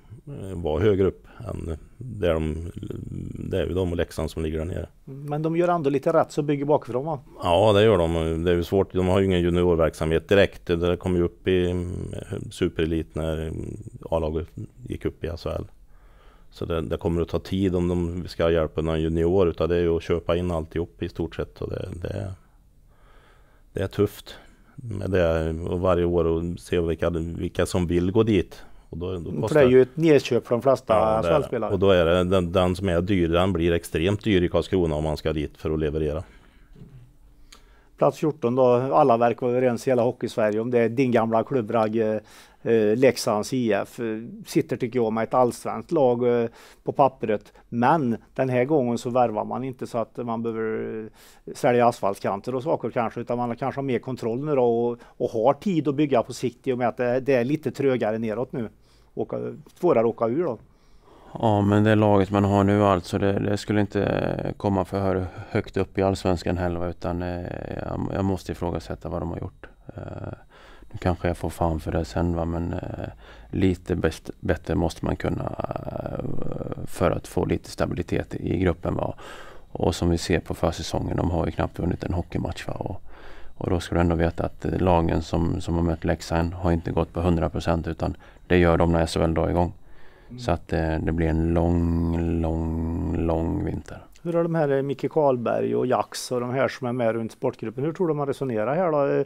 vara högre upp än det är, de, det är ju de och Leksand som ligger där nere.
Men de gör ändå lite rätt så bygger bakifrån va?
Ja det gör de. Det är ju svårt. De har ju ingen juniorverksamhet direkt. Det kom ju upp i eh, superelit när A-laget gick upp i SHL. Så det, det, kommer att ta tid om de ska hjälpa någon junior. Utan det är ju att köpa in alltihop i stort sett. Och det, det, det är tufft med det och varje år och se vilka, vilka som vill gå dit. Och
då, då kostar... För det är ju ett nedköp för de flesta ja, svenskspelare. Och då
är det den, den, som är dyr, den blir extremt dyr i Karlskrona om man ska dit för att leverera.
Plats 14 då, alla verkar vara överens i hela Hockeysverige om det är din gamla klubbrag eh, eh, Leksands IF eh, sitter tycker jag med ett allsvenskt lag eh, på pappret. Men den här gången så värvar man inte så att man behöver eh, sälja asfaltkanter och saker kanske utan man kanske har mer kontroll nu då och, och har tid att bygga på sikt i och med att det, det är lite trögare neråt nu. Åka, svårare att åka ur då.
Ja men det laget man har nu alltså det, det skulle inte komma för högt upp i Allsvenskan heller utan eh, jag måste ifrågasätta vad de har gjort. Eh. Nu kanske jag får fan för det sen va, men eh, lite bäst, bättre måste man kunna eh, för att få lite stabilitet i gruppen. Va. Och som vi ser på försäsongen, de har ju knappt vunnit en hockeymatch. Va, och, och då ska du ändå veta att eh, lagen som, som har mött Leksand har inte gått på 100 procent utan det gör de när SHL drar igång. Mm. Så att eh, det blir en lång, lång, lång vinter.
Hur har de här eh, Micke Karlberg och Jax och de här som är med runt sportgruppen, hur tror de man resonerar här då? Eh,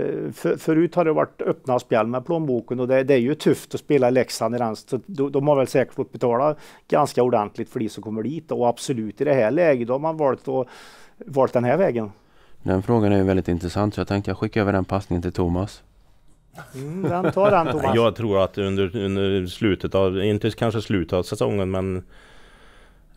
eh, för, förut har det varit öppna spjäll med plånboken och det, det, är ju tufft att spela i Leksand i den. Så de, de, har väl säkert fått betala ganska ordentligt för de som kommer dit och absolut i det här läget då har man valt, och, valt den här vägen.
Den frågan är ju väldigt intressant så jag tänkte jag skickar över den passningen till Thomas. Mm, den tar den Thomas. Jag
tror att under, under slutet av, inte kanske slutet av säsongen men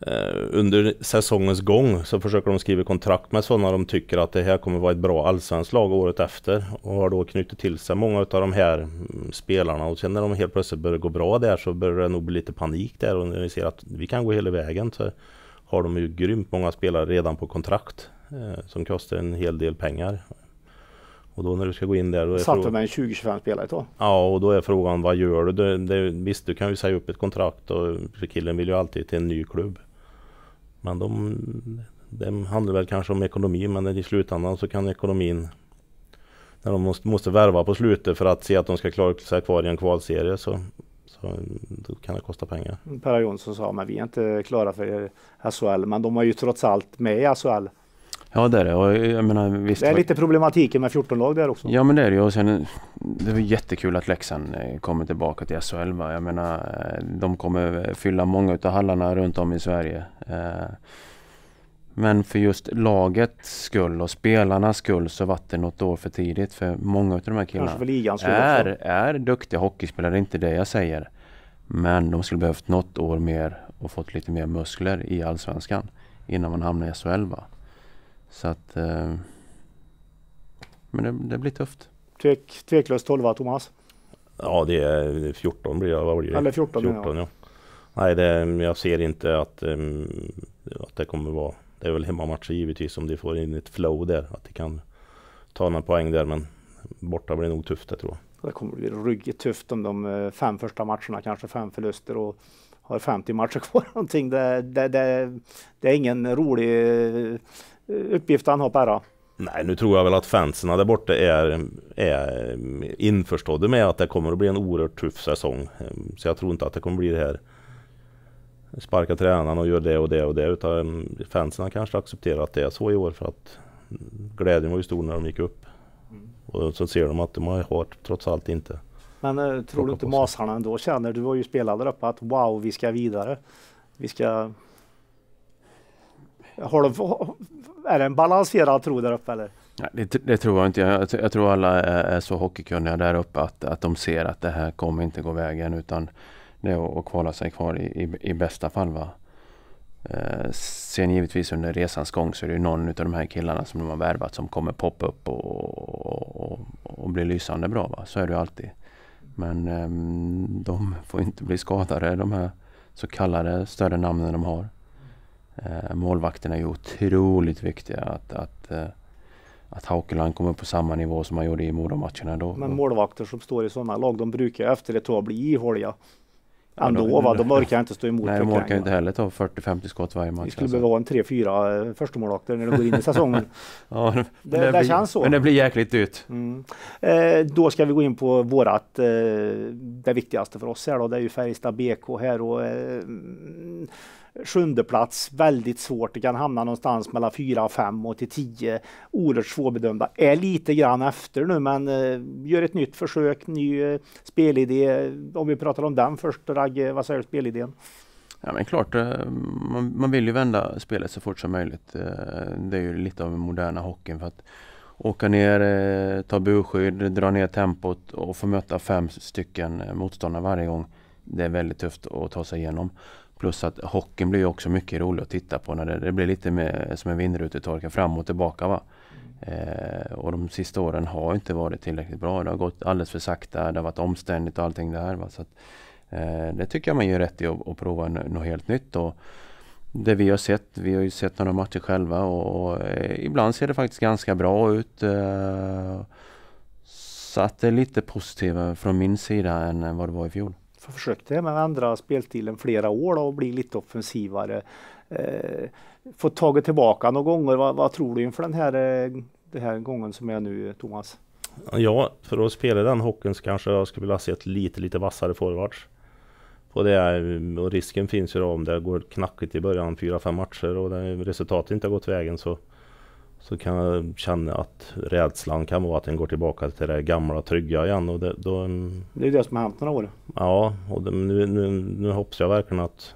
Eh, under säsongens gång så försöker de skriva kontrakt med sådana de tycker att det här kommer vara ett bra allsvenskt lag året efter. Och har då knutit till sig många av de här mm, spelarna. Och sen när de helt plötsligt börjar gå bra där så börjar det nog bli lite panik där. Och när vi ser att vi kan gå hela vägen så har de ju grymt många spelare redan på kontrakt. Eh, som kostar en hel del pengar. Och då när du ska gå in där... Då är Satt frågan... med en
20-25 spelare då?
Ja, och då är frågan vad gör du? Det, det, visst, du kan ju säga upp ett kontrakt och killen vill ju alltid till en ny klubb. Men de, de handlar väl kanske om ekonomi men i slutändan så kan ekonomin när de måste, måste värva på slutet för att se att de ska klara sig kvar i en kvalserie så, så kan det kosta pengar.
Per Jonsson sa men vi är inte klara för SHL men de är ju trots allt med i SHL.
Ja det är det. Och jag menar, visst, det är lite
problematiken med 14 lag där också.
Ja men det är det och sen det var jättekul att Leksand eh, kommer tillbaka till SHL. Va? Jag menar eh, de kommer fylla många utav hallarna runt om i Sverige. Eh. Men för just lagets skull och spelarnas skull så var det något år för tidigt för många av de här killarna är, är duktiga hockeyspelare, det är inte det jag säger. Men de skulle behövt något år mer och fått lite mer muskler i Allsvenskan innan man hamnar i SHL. Va? Så att... Eh, men det, det, blir
tufft. Tvek, tveklöst 12 Thomas? Ja, det är
14 blir jag. Vad blir det? Eller 14, 14, 14 ja. Nej, det, jag ser inte att, um, att det kommer vara... Det är väl hemmamatcher givetvis om de får in ett flow där. Att de kan ta några poäng där, men borta blir nog tufft det tror
jag. Det kommer bli ruggigt tufft om de eh, fem första matcherna, kanske fem förluster och har 50 matcher kvar någonting. Det, det, det, det är ingen rolig eh, uppgift han har Perra?
Nej, nu tror jag väl att fansen där borta är, är införstådda med att det kommer att bli en oerhört tuff säsong. Ehm, så jag tror inte att det kommer bli det här sparka tränaren och göra det och det och det utan fansen kanske accepterar att det är så i år för att glädjen var ju stor när de gick upp. Mm. Och så ser de att de har hårt trots allt inte.
Men eh, tror du inte Masarna ändå känner, du var ju spelare där uppe, att wow vi ska vidare. Vi ska... Har de, är det en balanserad tro där uppe eller?
Nej, det, det, tror jag inte. Jag, jag tror alla är, är, så hockeykunniga där uppe att, att de ser att det här kommer inte gå vägen utan det är att kvala sig kvar i, i, i bästa fall. Va? Eh, sen givetvis under resans gång så är det ju någon av de här killarna som de har värvat som kommer poppa upp och, och, och, och bli lysande bra. Va? Så är det ju alltid. Men eh, de får inte bli skadade de här så kallade större namnen de har. Eh, målvakterna är otroligt viktiga. Att, att, eh, att Haukeland kommer på samma nivå som man gjorde i Modomatcherna då. Men
målvakter som står i sådana lag, de brukar efter ett tag bli ihåliga. Ändå ja, va, de orkar inte stå emot. Nej, de orkar
inte heller ta 40-50 skott varje match. Vi skulle alltså.
behöva en 3-4 eh, förstemålvakter när de går in i säsongen. ja, det, det, det blir, känns så. Men
det blir jäkligt dyrt. Mm.
Eh, då ska vi gå in på vårat, eh, det viktigaste för oss här då. Det är ju Färjestad BK här och eh, sjunde plats väldigt svårt. Det kan hamna någonstans mellan 4, 5 och till 10. Oerhört svårbedömda. Är lite grann efter nu men eh, gör ett nytt försök, ny eh, spelidé. Om vi pratar om den först, Ragge, vad säger du spelidén?
Ja men klart, eh, man, man vill ju vända spelet så fort som möjligt. Eh, det är ju lite av den moderna hockeyn. För att åka ner, eh, ta buskydd, dra ner tempot och få möta fem stycken motståndare varje gång. Det är väldigt tufft att ta sig igenom. Plus att hockeyn blir också mycket rolig att titta på. När det, det blir lite mer som en vindrutetorkare fram och tillbaka. Va? Eh, och de sista åren har inte varit tillräckligt bra. Det har gått alldeles för sakta. Det har varit omständigt och allting det här. Va? Så att, eh, det tycker jag man gör rätt i att, att prova något helt nytt. Och det vi har sett, vi har ju sett några matcher själva och, och eh, ibland ser det faktiskt ganska bra ut. Eh, så att det är lite positivare från min sida än vad det var i fjol
försökte med att ändra spelstilen flera år då, och bli lite offensivare. Eh, fått tagit tillbaka några gånger. Vad, vad, tror du inför den här, eh, den här gången som är nu Thomas?
Ja, för att spela den hockeyn så kanske jag skulle vilja se ett lite, lite vassare forwards. På det är, och risken finns ju då om det går knackigt i början, fyra fem matcher och det, resultatet inte har gått vägen så så kan jag känna att rädslan kan vara att den går tillbaka till det gamla trygga igen. Och det, då, mm,
det är det som har hänt några år.
Ja, och det, nu, nu, nu hoppas jag verkligen att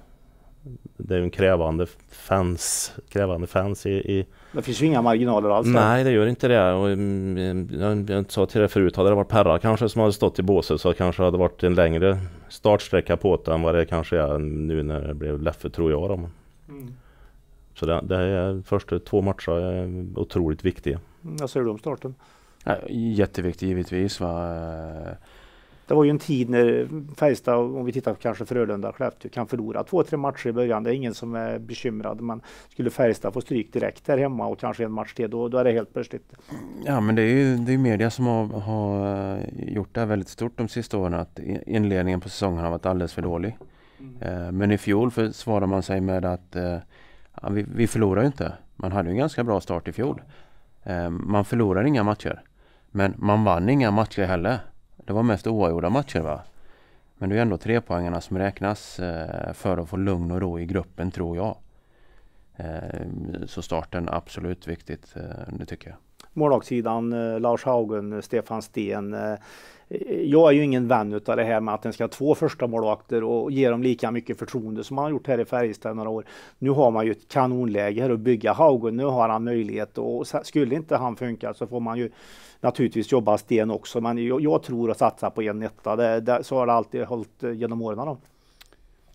det är en krävande fans, krävande fans i, i...
Det finns ju inga marginaler alls. Nej,
det gör inte det. Och, mm, jag, jag sa till dig förut, hade det varit Perra kanske som hade stått i båset så kanske det hade varit en längre startsträcka på det än vad det kanske är nu när det blev Leffe tror jag. Då. Så det, det är första två matcher är otroligt viktiga.
Vad säger du om starten? Ja, jätteviktig givetvis. Va? Det var ju en tid när Färjestad, om vi tittar på kanske Frölunda och Skellefteå, kan förlora två, tre matcher i början. Det är ingen som är bekymrad. Men skulle Färjestad få stryk direkt där hemma och kanske en match till, då, då är det helt plötsligt.
Ja, men det är ju det är media som har, har, eh, gjort det här väldigt stort de sista åren. Att inledningen på säsongen har varit alldeles för dålig. Mm. Eh, men i fjol försvarade man sig med att eh, ja, vi, vi förlorar ju inte. Man hade en ganska bra start i fjol. Ehm, man förlorar inga matcher. Men man vann inga matcher heller. Det var mest oavgjorda matcher va? Men det är ändå trepoängarna som räknas eh, för att få lugn och ro i gruppen tror jag. Ehm, så starten absolut viktigt, eh, det tycker jag.
Målvaktssidan, eh, Lars Haugen, Stefan Sten jag är ju ingen vän av det här med att en ska ha två första målvakter och ge dem lika mycket förtroende som man har gjort här i Färjestad några år. Nu har man ju ett kanonläge här att bygga Haugen. Nu har han möjlighet och skulle inte han funka så får man ju naturligtvis jobba sten också. Men jag, jag tror att satsa på en etta. Det, det, så har det alltid hållit eh, genom åren. Då.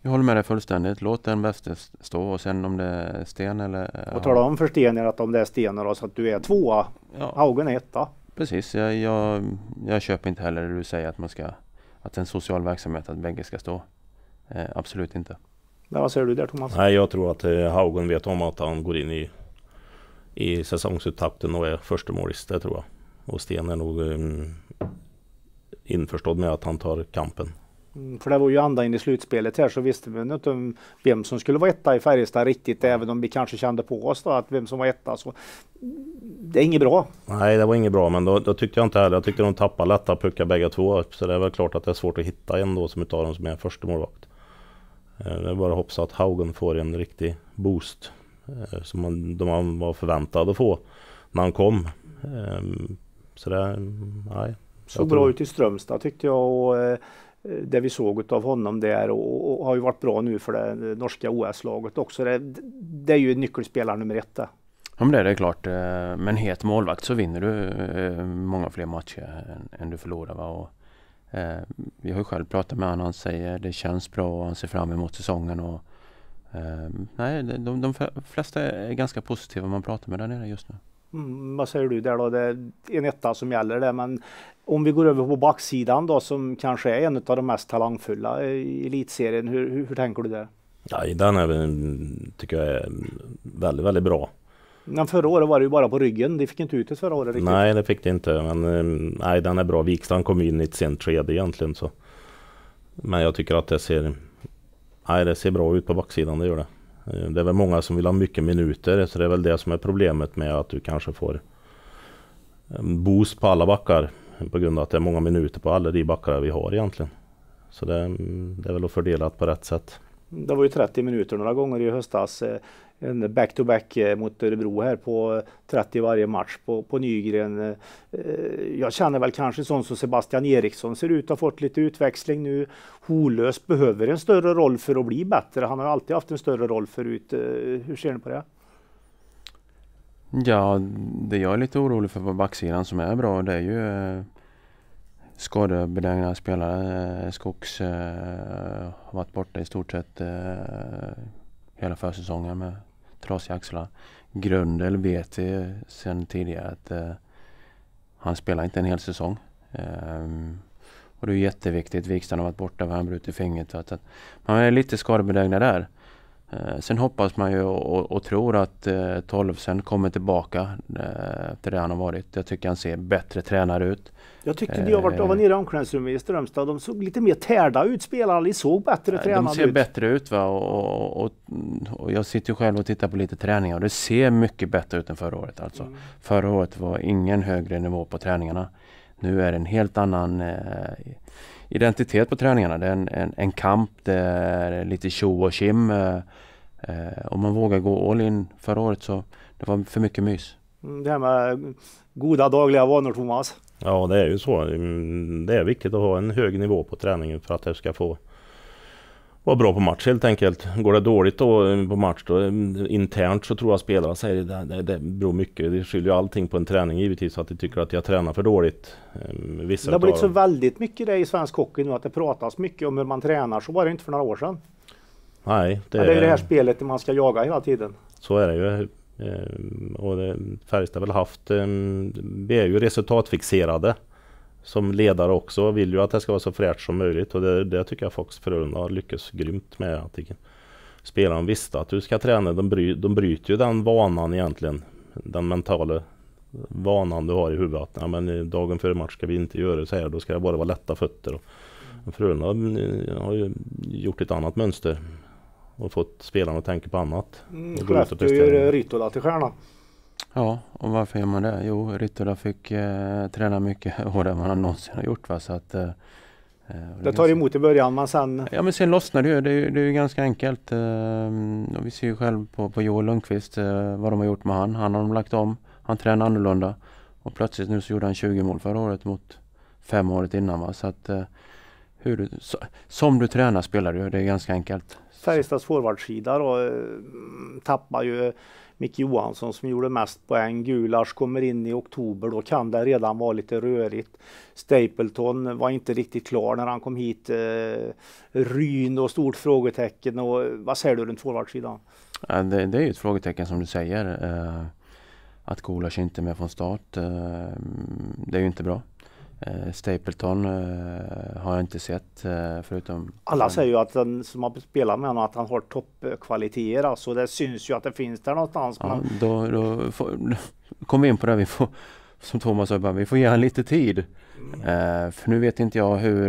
Jag håller med dig fullständigt. Låt den bäste stå och sen om det är sten eller... Och tala om
för Stener att om det är Stener så att du är tvåa. Ja. Haugen är etta.
Precis, jag, jag, jag köper inte heller det du säger att man ska att en social verksamhet, att bägge ska stå. Eh, absolut inte. Men vad säger du där Thomas? Nej, jag tror att eh,
Haugen vet om att han går in i, i säsongsuttapten och är första det tror jag. Och Sten är nog um, införstådd med att han tar kampen
Mm, för det var ju ända in i slutspelet här så visste vi inte vem som skulle vara etta i Färjestad riktigt, även om vi kanske kände på oss då, att vem som var etta. Så det är inget bra.
Nej, det var inget bra, men då, då tyckte jag inte heller. Jag tyckte de tappade lätta puckar bägge två. Så det är väl klart att det är svårt att hitta en då som utav dem som är första målvakt. Eh, det är bara att hoppas att Haugen får en riktig boost eh, som man, de man var förväntad att få när han kom. Ehm, så det, nej. Såg bra ut
i Strömstad tyckte jag. Och, eh, Eh, det vi såg av honom där och, och, har ju varit bra nu för det norska OS-laget också. Det, det, är ju nyckelspelare nummer ett där.
Ja men det är det klart. Eh, en het målvakt så vinner du eh, många fler matcher än du förlorar. Va? Och, eh, jag har ju själv pratat med honom. Han säger det känns bra och han ser fram emot säsongen. Och, eh, nej, de, de, flesta är ganska positiva man pratar med där nere just nu.
Mm, vad säger du där då? Det är en etta som gäller det. Men om vi går över på backsidan då som kanske är en av de mest talangfulla i elitserien. Hur, hur, hur tänker du där? Ja,
den är, tycker jag är väldigt, väldigt bra.
Men förra året var det ju bara på ryggen. De fick inte ut det förra året riktigt. Nej,
det fick det inte. Men eh, nej, den är bra. Wikstrand kom in i ett sent skede egentligen. Så. Men jag tycker att det ser, nej, det ser bra ut på backsidan, det gör det. Eh, det är väl många som vill ha mycket minuter så det är väl det som är problemet med att du kanske får en boost på alla backar på grund av att det är många minuter på alla de backar vi har egentligen. Så det, mm, det är väl att fördela på rätt sätt.
Det var ju 30 minuter några gånger i höstas. Eh, en back-to-back eh, mot Örebro här på 30 varje match på, på Nygren. Eh, jag känner väl kanske sån som Sebastian Eriksson ser ut har fått lite utväxling nu. Holös behöver en större roll för att bli bättre. Han har alltid haft en större roll förut. Eh, hur ser ni på det?
Ja, det jag är lite orolig för på backsidan som är bra det är ju skadebenägna spelare. Skogs har varit borta i stort sett hela försäsongen med trasiga axlar. Grundel vet vi sen tidigare att eh, han spelar inte en hel säsong. Um, och det är jätteviktigt. Vikstrand har varit borta, han brutit fingret. man är lite skadebenägna där. Eh, sen hoppas man ju och, och tror att eh, Tolvsen kommer tillbaka eh, till det han har varit. Jag tycker han ser bättre tränare ut.
Jag tyckte de har varit, jag var eh, nere i omklädningsrummet i Strömstad. De såg lite mer tärda ut spelarna. De såg bättre eh, tränade ut. De ser ut. bättre
ut va. Och, och, och, mm, jag sitter själv och tittar på lite träningar och det ser mycket bättre ut än förra året. Alltså. Mm. Förra året var ingen högre nivå på träningarna. Nu är det en helt annan eh, identitet på träningarna. Det är en, en, en kamp, det är lite tjo och tjim. Eh, eh om man vågar gå all in förra året så det var för mycket mys.
Mm, det här med goda dagliga vanor Thomas.
Ja det är ju så. Mm, det är viktigt att ha en hög nivå på träningen för att det ska få vara bra på match helt enkelt. Går det dåligt då eh, på match då, eh, internt så tror jag spelarna säger det, det, det beror mycket, det skyller ju allting på en träning givetvis att de tycker att jag tränar för dåligt. Ehm, vissa det har blivit så
väldigt mycket det i svensk hockey nu att det pratas mycket om hur man tränar, så var det inte för några år sedan.
Nej. Det, det är det här
spelet där man ska jaga hela tiden.
Så är det ju. Ehm, och Färjestad har väl haft, ehm, vi är ju resultatfixerade som ledare också vill ju att det ska vara så fräscht som möjligt och det, det tycker jag faktiskt Frölunda har lyckats grymt med. Jag Spelarna visste att du ska träna, de, bry, de bryter ju den vanan egentligen. Den mentala vanan du har i huvudet. Ja, men dagen före match ska vi inte göra så här, då ska det bara vara lätta fötter. Frölunda har ju gjort ett annat mönster och fått spelarna att tänka på annat.
Mm, Skellefteå gör Ritola till stjärna.
Ja, och varför gör man det? Jo, Ritola fick eh, träna mycket hårdare än man någonsin har gjort. Va? Så att, eh, eh det,
det tar emot i början men sen...
Ja men sen lossnar det ju. Det är ju, det är ju ganska enkelt. Eh, vi ser ju själv på, på Joel Lundqvist eh, vad de har gjort med han. Han har de lagt om. Han tränar annorlunda. Och plötsligt nu så gjorde han 20 mål förra året mot fem året innan. Va? Så att, eh, hur du, så, som du tränar spelar du. Det är ganska enkelt.
Färjestads forwardsida då tappar ju Micke Johansson som gjorde mest poäng. Gulars kommer in i oktober, då kan det redan vara lite rörigt. Stapleton var inte riktigt klar när han kom hit. Eh, Ryn och stort frågetecken. Och, vad säger du runt forwardsidan?
Ja, det, det, är ju ett frågetecken som du säger. Eh, att Gulars inte är med från start, eh, det är ju inte bra. Eh, Stapleton eh, har jag inte sett eh, förutom... Alla
säger ju att den som har spelat med honom att han har toppkvaliteter. Alltså det syns ju att det finns där någonstans. Ja,
då, då, då kom vi in på det. Vi får, som Thomas sa, vi får ge honom lite tid. Mm. för nu vet inte jag hur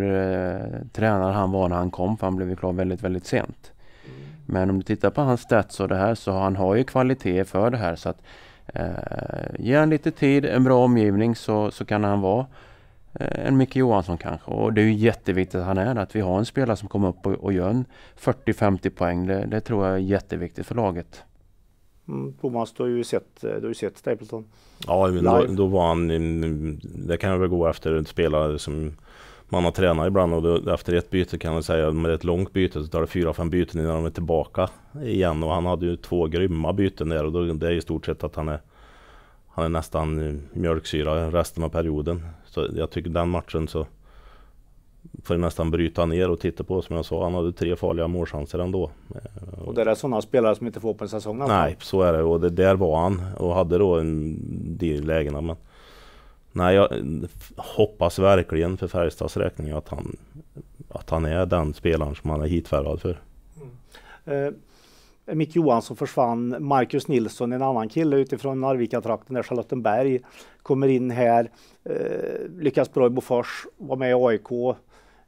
tränare han var när han kom för han blev ju klar väldigt, väldigt sent. Mm. Men om du tittar på hans stats och det här så han har ju kvalitet för det här. så att Ge honom lite tid, en bra omgivning så, så kan han vara. Eh, en Micke Johansson kanske. Och det är ju jätteviktigt att han är Att vi har en spelare som kommer upp och, och gör en 40-50 poäng. Det, det, tror jag är jätteviktigt för laget.
Mm, Thomas, du har ju sett, eh, du har ju sett Stapleton.
Ja, men då, då, var han...
Det kan jag väl gå efter en spelare som man har tränat ibland och då, efter ett byte kan jag säga, med ett långt byte så tar det fyra, fem byten innan de är tillbaka igen. Och han hade ju två grymma byten där och då, det är i stort sett att han är han är nästan mjölksyra resten av perioden jag tycker den matchen så får jag nästan bryta ner och titta på. Som jag sa, han hade tre farliga målchanser ändå. Eh,
och det är sådana spelare som inte får på en säsong? Alltså. Nej,
så är det. Och det, där var han och hade då en, de lägena. Men nej, jag hoppas verkligen för Färjestads räkning att han, att han är den spelaren som han är hitvärvad för.
Mm. Eh Mick Johansson försvann, Marcus Nilsson, en annan kille utifrån Arvika-trakten där, Charlottenberg, kommer in här, eh, lyckas bra i Bofors, var med i AIK,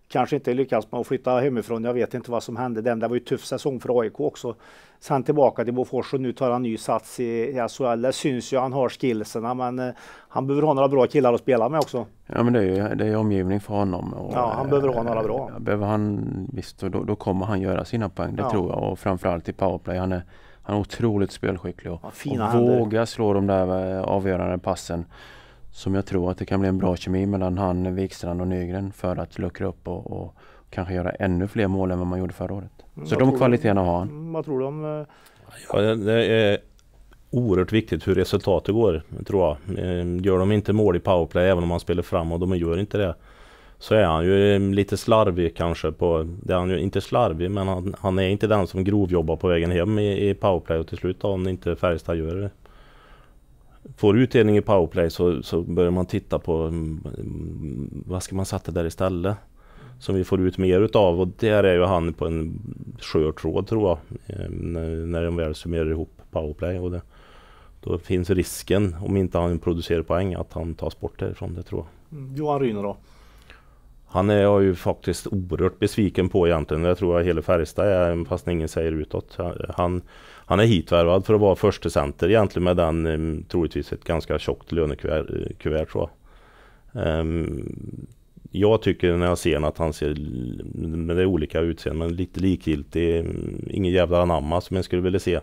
kanske inte lyckas med att flytta hemifrån, jag vet inte vad som hände den, det var ju tuff säsong för AIK också sen tillbaka till Bofors och nu tar han ny sats i SHL. Det syns ju, han har skillsen. men eh, han behöver ha några bra killar att spela med också.
Ja men det är ju det är omgivning för honom. Och, ja, han
behöver ha några bra.
Eh, behöver han, visst, då, då kommer han göra sina poäng, det ja. tror jag. Och framförallt i powerplay. Han är, han är otroligt spelskicklig och, ja, och vågar slå de där eh, avgörande passen som jag tror att det kan bli en bra kemi mellan han, Wikstrand och Nygren för att luckra upp och, och kanske göra ännu fler mål än vad man gjorde förra året. Så de kvaliteterna har
han. Vad tror du om... Eh, ja, det
är oerhört viktigt hur resultatet går, tror jag. Eh, gör de inte mål i powerplay, även om man spelar framåt, de gör inte det. Så är han ju eh, lite slarvig kanske på... Det är han ju inte slarvig, men han, han är inte den som grovjobbar på vägen hem i, i powerplay och till slut då, om inte Färjestad gör det får utdelning i powerplay så, så börjar man titta på mm, vad ska man sätta där istället? som vi får ut mer utav och där är ju han på en skör tråd tror jag ehm, när de väl summerar ihop powerplay och det, då finns risken om inte han producerar poäng att han tas bort därifrån det tror
jag. Mm, Johan Ryner då?
Han är jag ju faktiskt oerhört besviken på egentligen. Jag tror jag hela Färjestad är, fast ingen säger utåt. Han, han är hitvärvad för att vara första center egentligen med den ehm, troligtvis ett ganska tjockt lönekuvert eh, tror jag. Ehm, jag tycker när jag ser honom att han ser, med det olika utseende, men lite likgiltig. Ingen jävla anamma som jag skulle vilja se.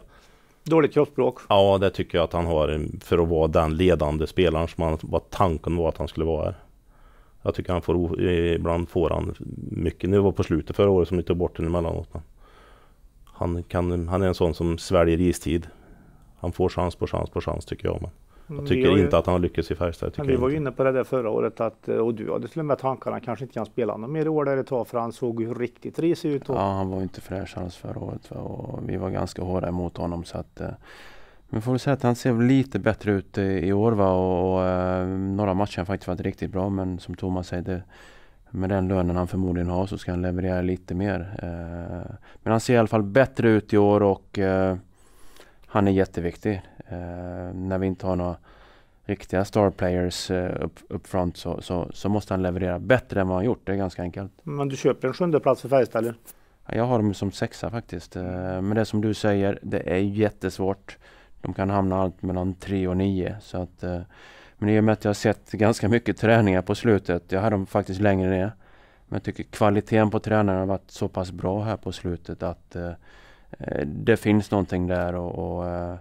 Dåligt kroppsspråk? Ja, det tycker jag att han har för att vara den ledande spelaren som han, vad tanken var att han skulle vara. Här. Jag tycker han får, ibland får han mycket. Nu var på slutet förra året som ni tog bort honom emellanåt. Han, kan, han är en sån som sväljer istid. Han får chans på chans på chans tycker jag. Men... Mm, jag tycker ju, inte att han har lyckats i Färjestad. Vi var ju
inne på det där förra året att, eh, och du hade till och med tankarna han kanske inte kan spela något mer år där ett tag för han såg ju riktigt
risig ut. Och... Ja, han var ju inte fräsch alls förra året och vi var ganska hårda emot honom så att eh, men får väl säga att han ser lite bättre ut eh, i år va och, och några matcher har faktiskt varit riktigt bra men som Thomas säger det, med den lönen han förmodligen har så ska han leverera lite mer. men han ser i alla fall bättre ut i år och han är jätteviktig. Eh, när vi inte har några riktiga star players eh, upp, upp front så, så, så, måste han leverera bättre än vad han gjort. Det är ganska enkelt.
Men du köper en sjunde plats för Färjestad
eller? Jag har dem som sexa faktiskt. Eh, men det som du säger, det är jättesvårt. De kan hamna allt mellan tre och nio. Så att, eh, men i och med att jag har sett ganska mycket träningar på slutet. Jag hade dem faktiskt längre ner. Men jag tycker kvaliteten på tränarna har varit så pass bra här på slutet att eh, eh, det finns någonting där och, och eh,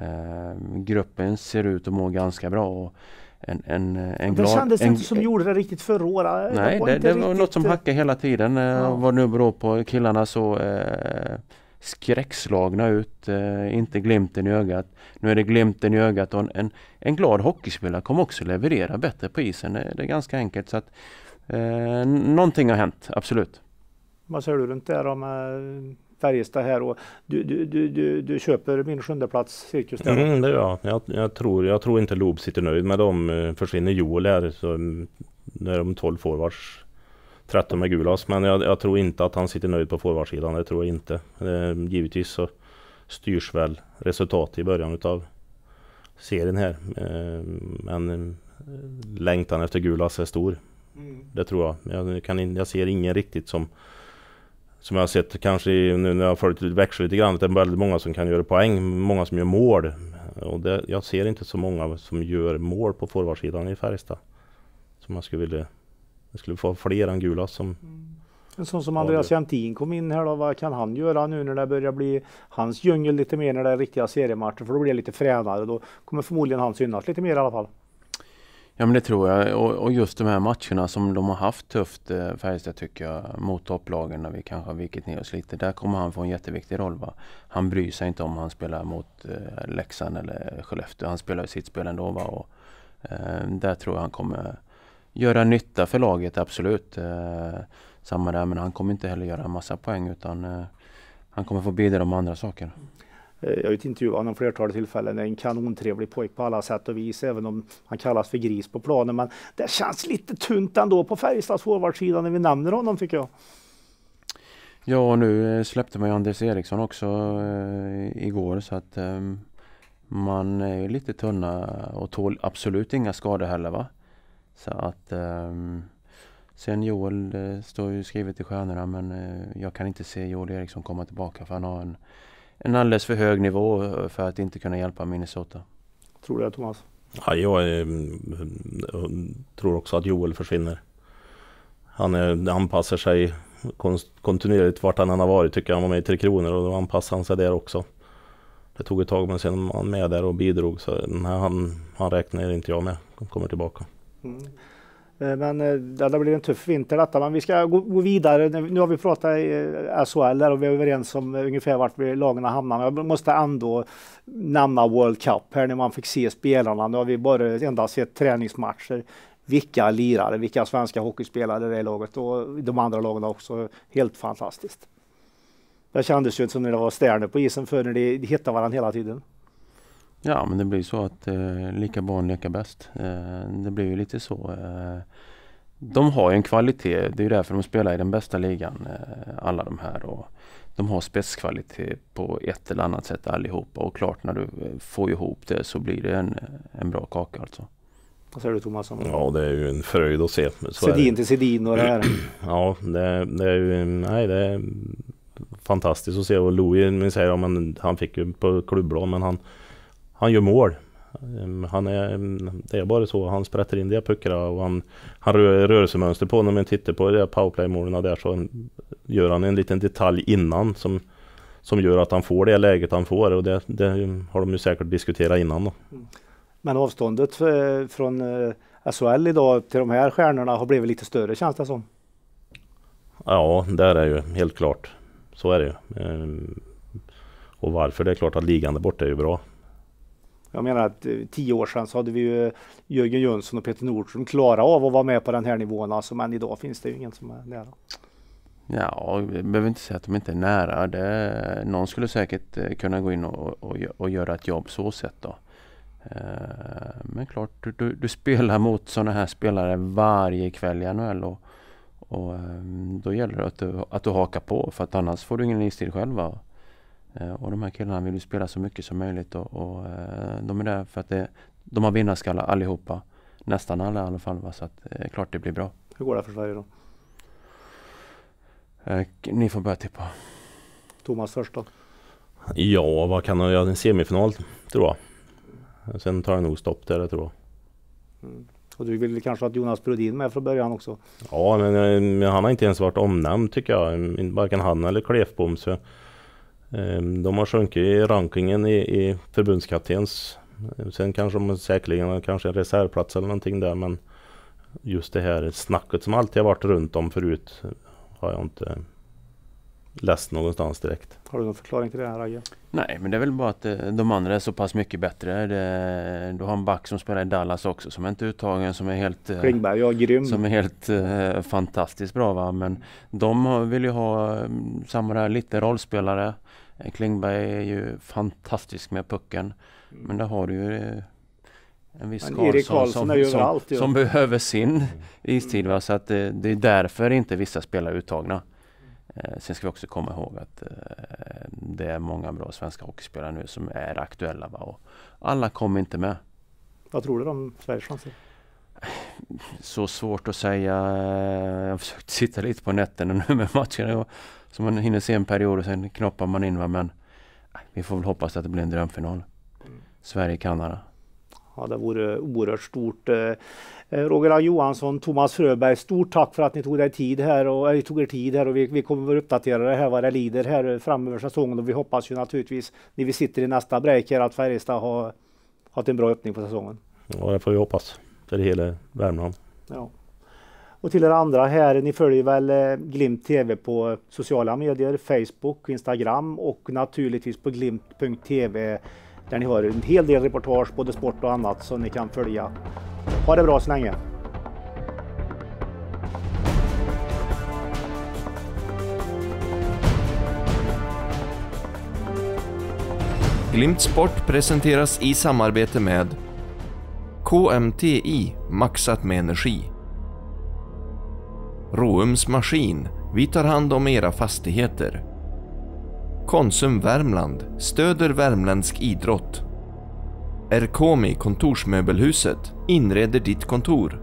Eh, gruppen ser ut att må ganska bra. En, en, en det kändes en, inte som
gjorde det riktigt förra året. Nej, det, det, det var något som eh,
hackade hela tiden. Eh, ja. Vad nu beror på. Killarna så eh, skräckslagna ut. Eh, inte glimten i ögat. Nu är det glimten i ögat och en, en, glad hockeyspelare kommer också leverera bättre på isen. Det, är ganska enkelt. Så att, eh, någonting har hänt, absolut.
Vad säger du runt det om Färjestad här och du, du, du, du, du köper min sjunde plats cirkus där. Mm, det
gör jag. Jag, tror, jag tror inte Loob sitter nöjd med dem. Eh, försvinner Joel här så mm, är de 12 forwards 13 med gulas. Men jag, jag, tror inte att han sitter nöjd på forwardsidan. Det tror jag inte. Ehm, givetvis så styrs väl resultatet i början utav serien här. Ehm, men eh, längtan efter gulas är stor. Mm. Det tror jag. Jag, kan in, jag ser ingen riktigt som som jag har sett kanske nu när jag har följt Växjö lite grann, att det är väldigt många som kan göra poäng, många som gör mål. Och det, jag ser inte så många som gör mål på forwardsidan i Färjestad. Som jag skulle vilja... Jag skulle få fler än Gulas som... Mm.
En sån som Andreas Jantin kom in här då, vad kan han göra nu när det börjar bli hans djungel lite mer när det är riktiga seriematcher? För då blir det lite fränare. Då kommer förmodligen han synas lite mer i alla fall.
Ja men det tror jag och, och, just de här matcherna som de har haft tufft eh, Färjestad tycker jag mot topplagen när vi kanske har vikit ner oss lite. Där kommer han få en jätteviktig roll. Va? Han bryr sig inte om han spelar mot eh, Leksand eller Skellefteå. Han spelar sitt spel ändå. Va? Och, eh, där tror jag han kommer göra nytta för laget, absolut. Eh, samma där, men han kommer inte heller göra en massa poäng utan eh, han kommer få bidra med andra saker.
Eh, jag har ju intervjuat honom flertal tillfällen. Det är En kanontrevlig pojk på alla sätt och vis, även om han kallas för gris på planen. Men det känns lite tunt ändå på Färjestads forwardsida när vi nämner honom tycker jag.
Ja, nu eh, släppte man ju Anders Eriksson också eh, igår så att eh, man är ju lite tunna och tål absolut inga skador heller va? Så att eh, sen Joel, det eh, står ju skrivet i stjärnorna men jag kan inte se Joel Eriksson komma tillbaka för han har en en alldeles för hög nivå eh, för att inte kunna hjälpa Minnesota. Tror du det Thomas? Ja, jag, mm,
mm, tror också att Joel försvinner. Han är, anpassar sig kontinuerligt vart han än har varit. Tycker han var med i Tre Kronor och då anpassar han sig där också. Det tog ett tag men sen var han med där och bidrog så nej, han, han räknar inte jag med. Han kommer tillbaka.
Mm. Eh, men eh, det blir en tuff vinter detta. Men vi ska gå, vidare. Nu har vi pratat eh, SHL och vi är överens om ungefär vart lagen lagarna hamnar. Men jag måste ändå nämna World Cup här när man fick se spelarna. Nu har vi bara endast sett träningsmatcher. Vilka lirare, vilka svenska hockeyspelare det är i laget och de andra lagen också. Helt fantastiskt. Det kändes ju inte som när det var stjärnor på isen förr när de hittade varandra hela tiden.
Ja, men det blir så att eh, lika barn leka bäst. Eh, det blir ju lite så. Eh, de har ju en kvalitet. Det är därför de spelar i den bästa ligan, eh, alla de här. Och de har spetskvalitet på ett eller annat sätt allihopa. Och klart, när du eh, får ihop det så blir det en, eh, en bra kaka alltså. Vad säger du Thomas? Om ja, det är ju en fröjd att se. Sedin till Sedin och det här. ja, det, det, är ju... Nej,
det är fantastiskt att se. Och Louis, säger, ja, men han fick ju på klubblån men han han gör mål. Ehm, han är, ehm, det är bara så, han sprätter in de puckarna och han, han rör rörelsemönster på när man tittar på de powerplay-målen där så gör han en liten detalj innan som, som gör att han får det läget han får och det, det har de ju säkert diskuterat innan. Då.
Men avståndet från eh, SHL idag till de här stjärnorna har blivit lite större känns det som?
Ja, det är ju helt klart. Så är det ju. Ehm, och varför? Det är klart att ligan där borta är ju bra.
Jag menar att eh, tio år sedan så hade vi ju Jörgen Jönsson och Peter Nordström klara av att vara med på den här nivån alltså, men idag finns det ju ingen som är nära.
Ja, vi behöver inte säga att de inte är nära. Det, någon skulle säkert eh, kunna gå in och, och, och göra ett jobb så sett då. Eh, men klart, du, du, du spelar mot sådana här spelare varje kväll i NHL och, och ehm, då gäller det att du, att du hakar på för att annars får du ingen istid själv. Va? Eh, och de här killarna vill ju spela så mycket som möjligt och, och eh, de är där för att det, de har vinnarskallar allihopa. Nästan alla i alla fall. Va? Så att det eh, är klart det blir bra.
Hur går det för Sverige då?
ni får börja tippa. Thomas först då? Ja, vad kan han göra? En semifinal
tror jag. Sen tar jag nog stopp där, tror jag.
Mm. Och du vill kanske att Jonas Brodin med från början också?
Ja, men, men, han har inte ens varit omnämnd tycker jag. Varken han eller Klefbom. Så Ehm, de har sjunkit i rankingen i, i förbundskaptens. Sen kanske de säkerligen kanske en reservplats eller någonting där men just det här snacket som alltid har varit runt om förut har jag inte läst någonstans direkt.
Har du någon förklaring till det här Ragge?
Nej men det är väl bara att eh, de andra är så pass mycket bättre. Det, du har en back som spelar i Dallas också som är inte uttagen som är helt... Eh, Klingberg, ja grym! Som är helt eh, fantastiskt bra va. Men de vill ju ha mm, samma där, lite rollspelare Eh, Klingberg är ju fantastisk med pucken. Mm. Men där har du ju eh, en viss Karlsson, som, som, som behöver sin mm. istid. Va? Så att det, eh, det är därför inte vissa spelare är uttagna. sen ska vi också komma ihåg att det är många bra svenska hockeyspelare nu som är aktuella. Va? Och alla kommer inte med.
Vad tror du om Sveriges chanser?
så svårt att säga. Jag har försökt sitta lite på nätterna nu med matcherna. Så man hinner se en period och sen knoppar man in. Va? Men äh, vi får väl hoppas att det blir en drömfinal. Mm. Sverige-Kanada.
Ja, det vore oerhört stort. Eh, eh, Roger A. Johansson, Thomas Fröberg, stort tack för att ni tog er tid här och, äh, tog er tid här och vi, vi kommer att uppdatera det här vad det lider här framöver säsongen och vi hoppas ju naturligtvis när vi sitter i nästa break här att Färjestad har haft en bra öppning på säsongen.
Ja, det får vi hoppas där i hela Värmland.
Ja. Och till er andra här, ni följer väl eh, Glimt TV på sociala medier, Facebook, Instagram och naturligtvis på glimt.tv där ni har en hel del reportage, både sport och annat som ni kan följa. Ha det bra så länge!
Glimt Sport presenteras i samarbete med KMTI maxat med energi. Roums Maskin, vi tar hand om era fastigheter. Konsum Värmland stöder värmländsk idrott. Erkomi Kontorsmöbelhuset inreder ditt kontor.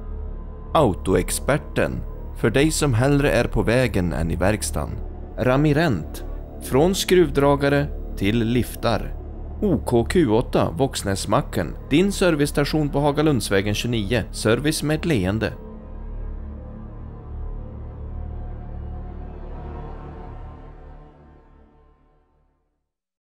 Autoexperten, för dig som hellre är på vägen än i verkstaden. Ramirent, från skruvdragare till liftar. OKQ8 Våxnäsmacken, din servicestation på Hagalundsvägen 29, service med ett leende.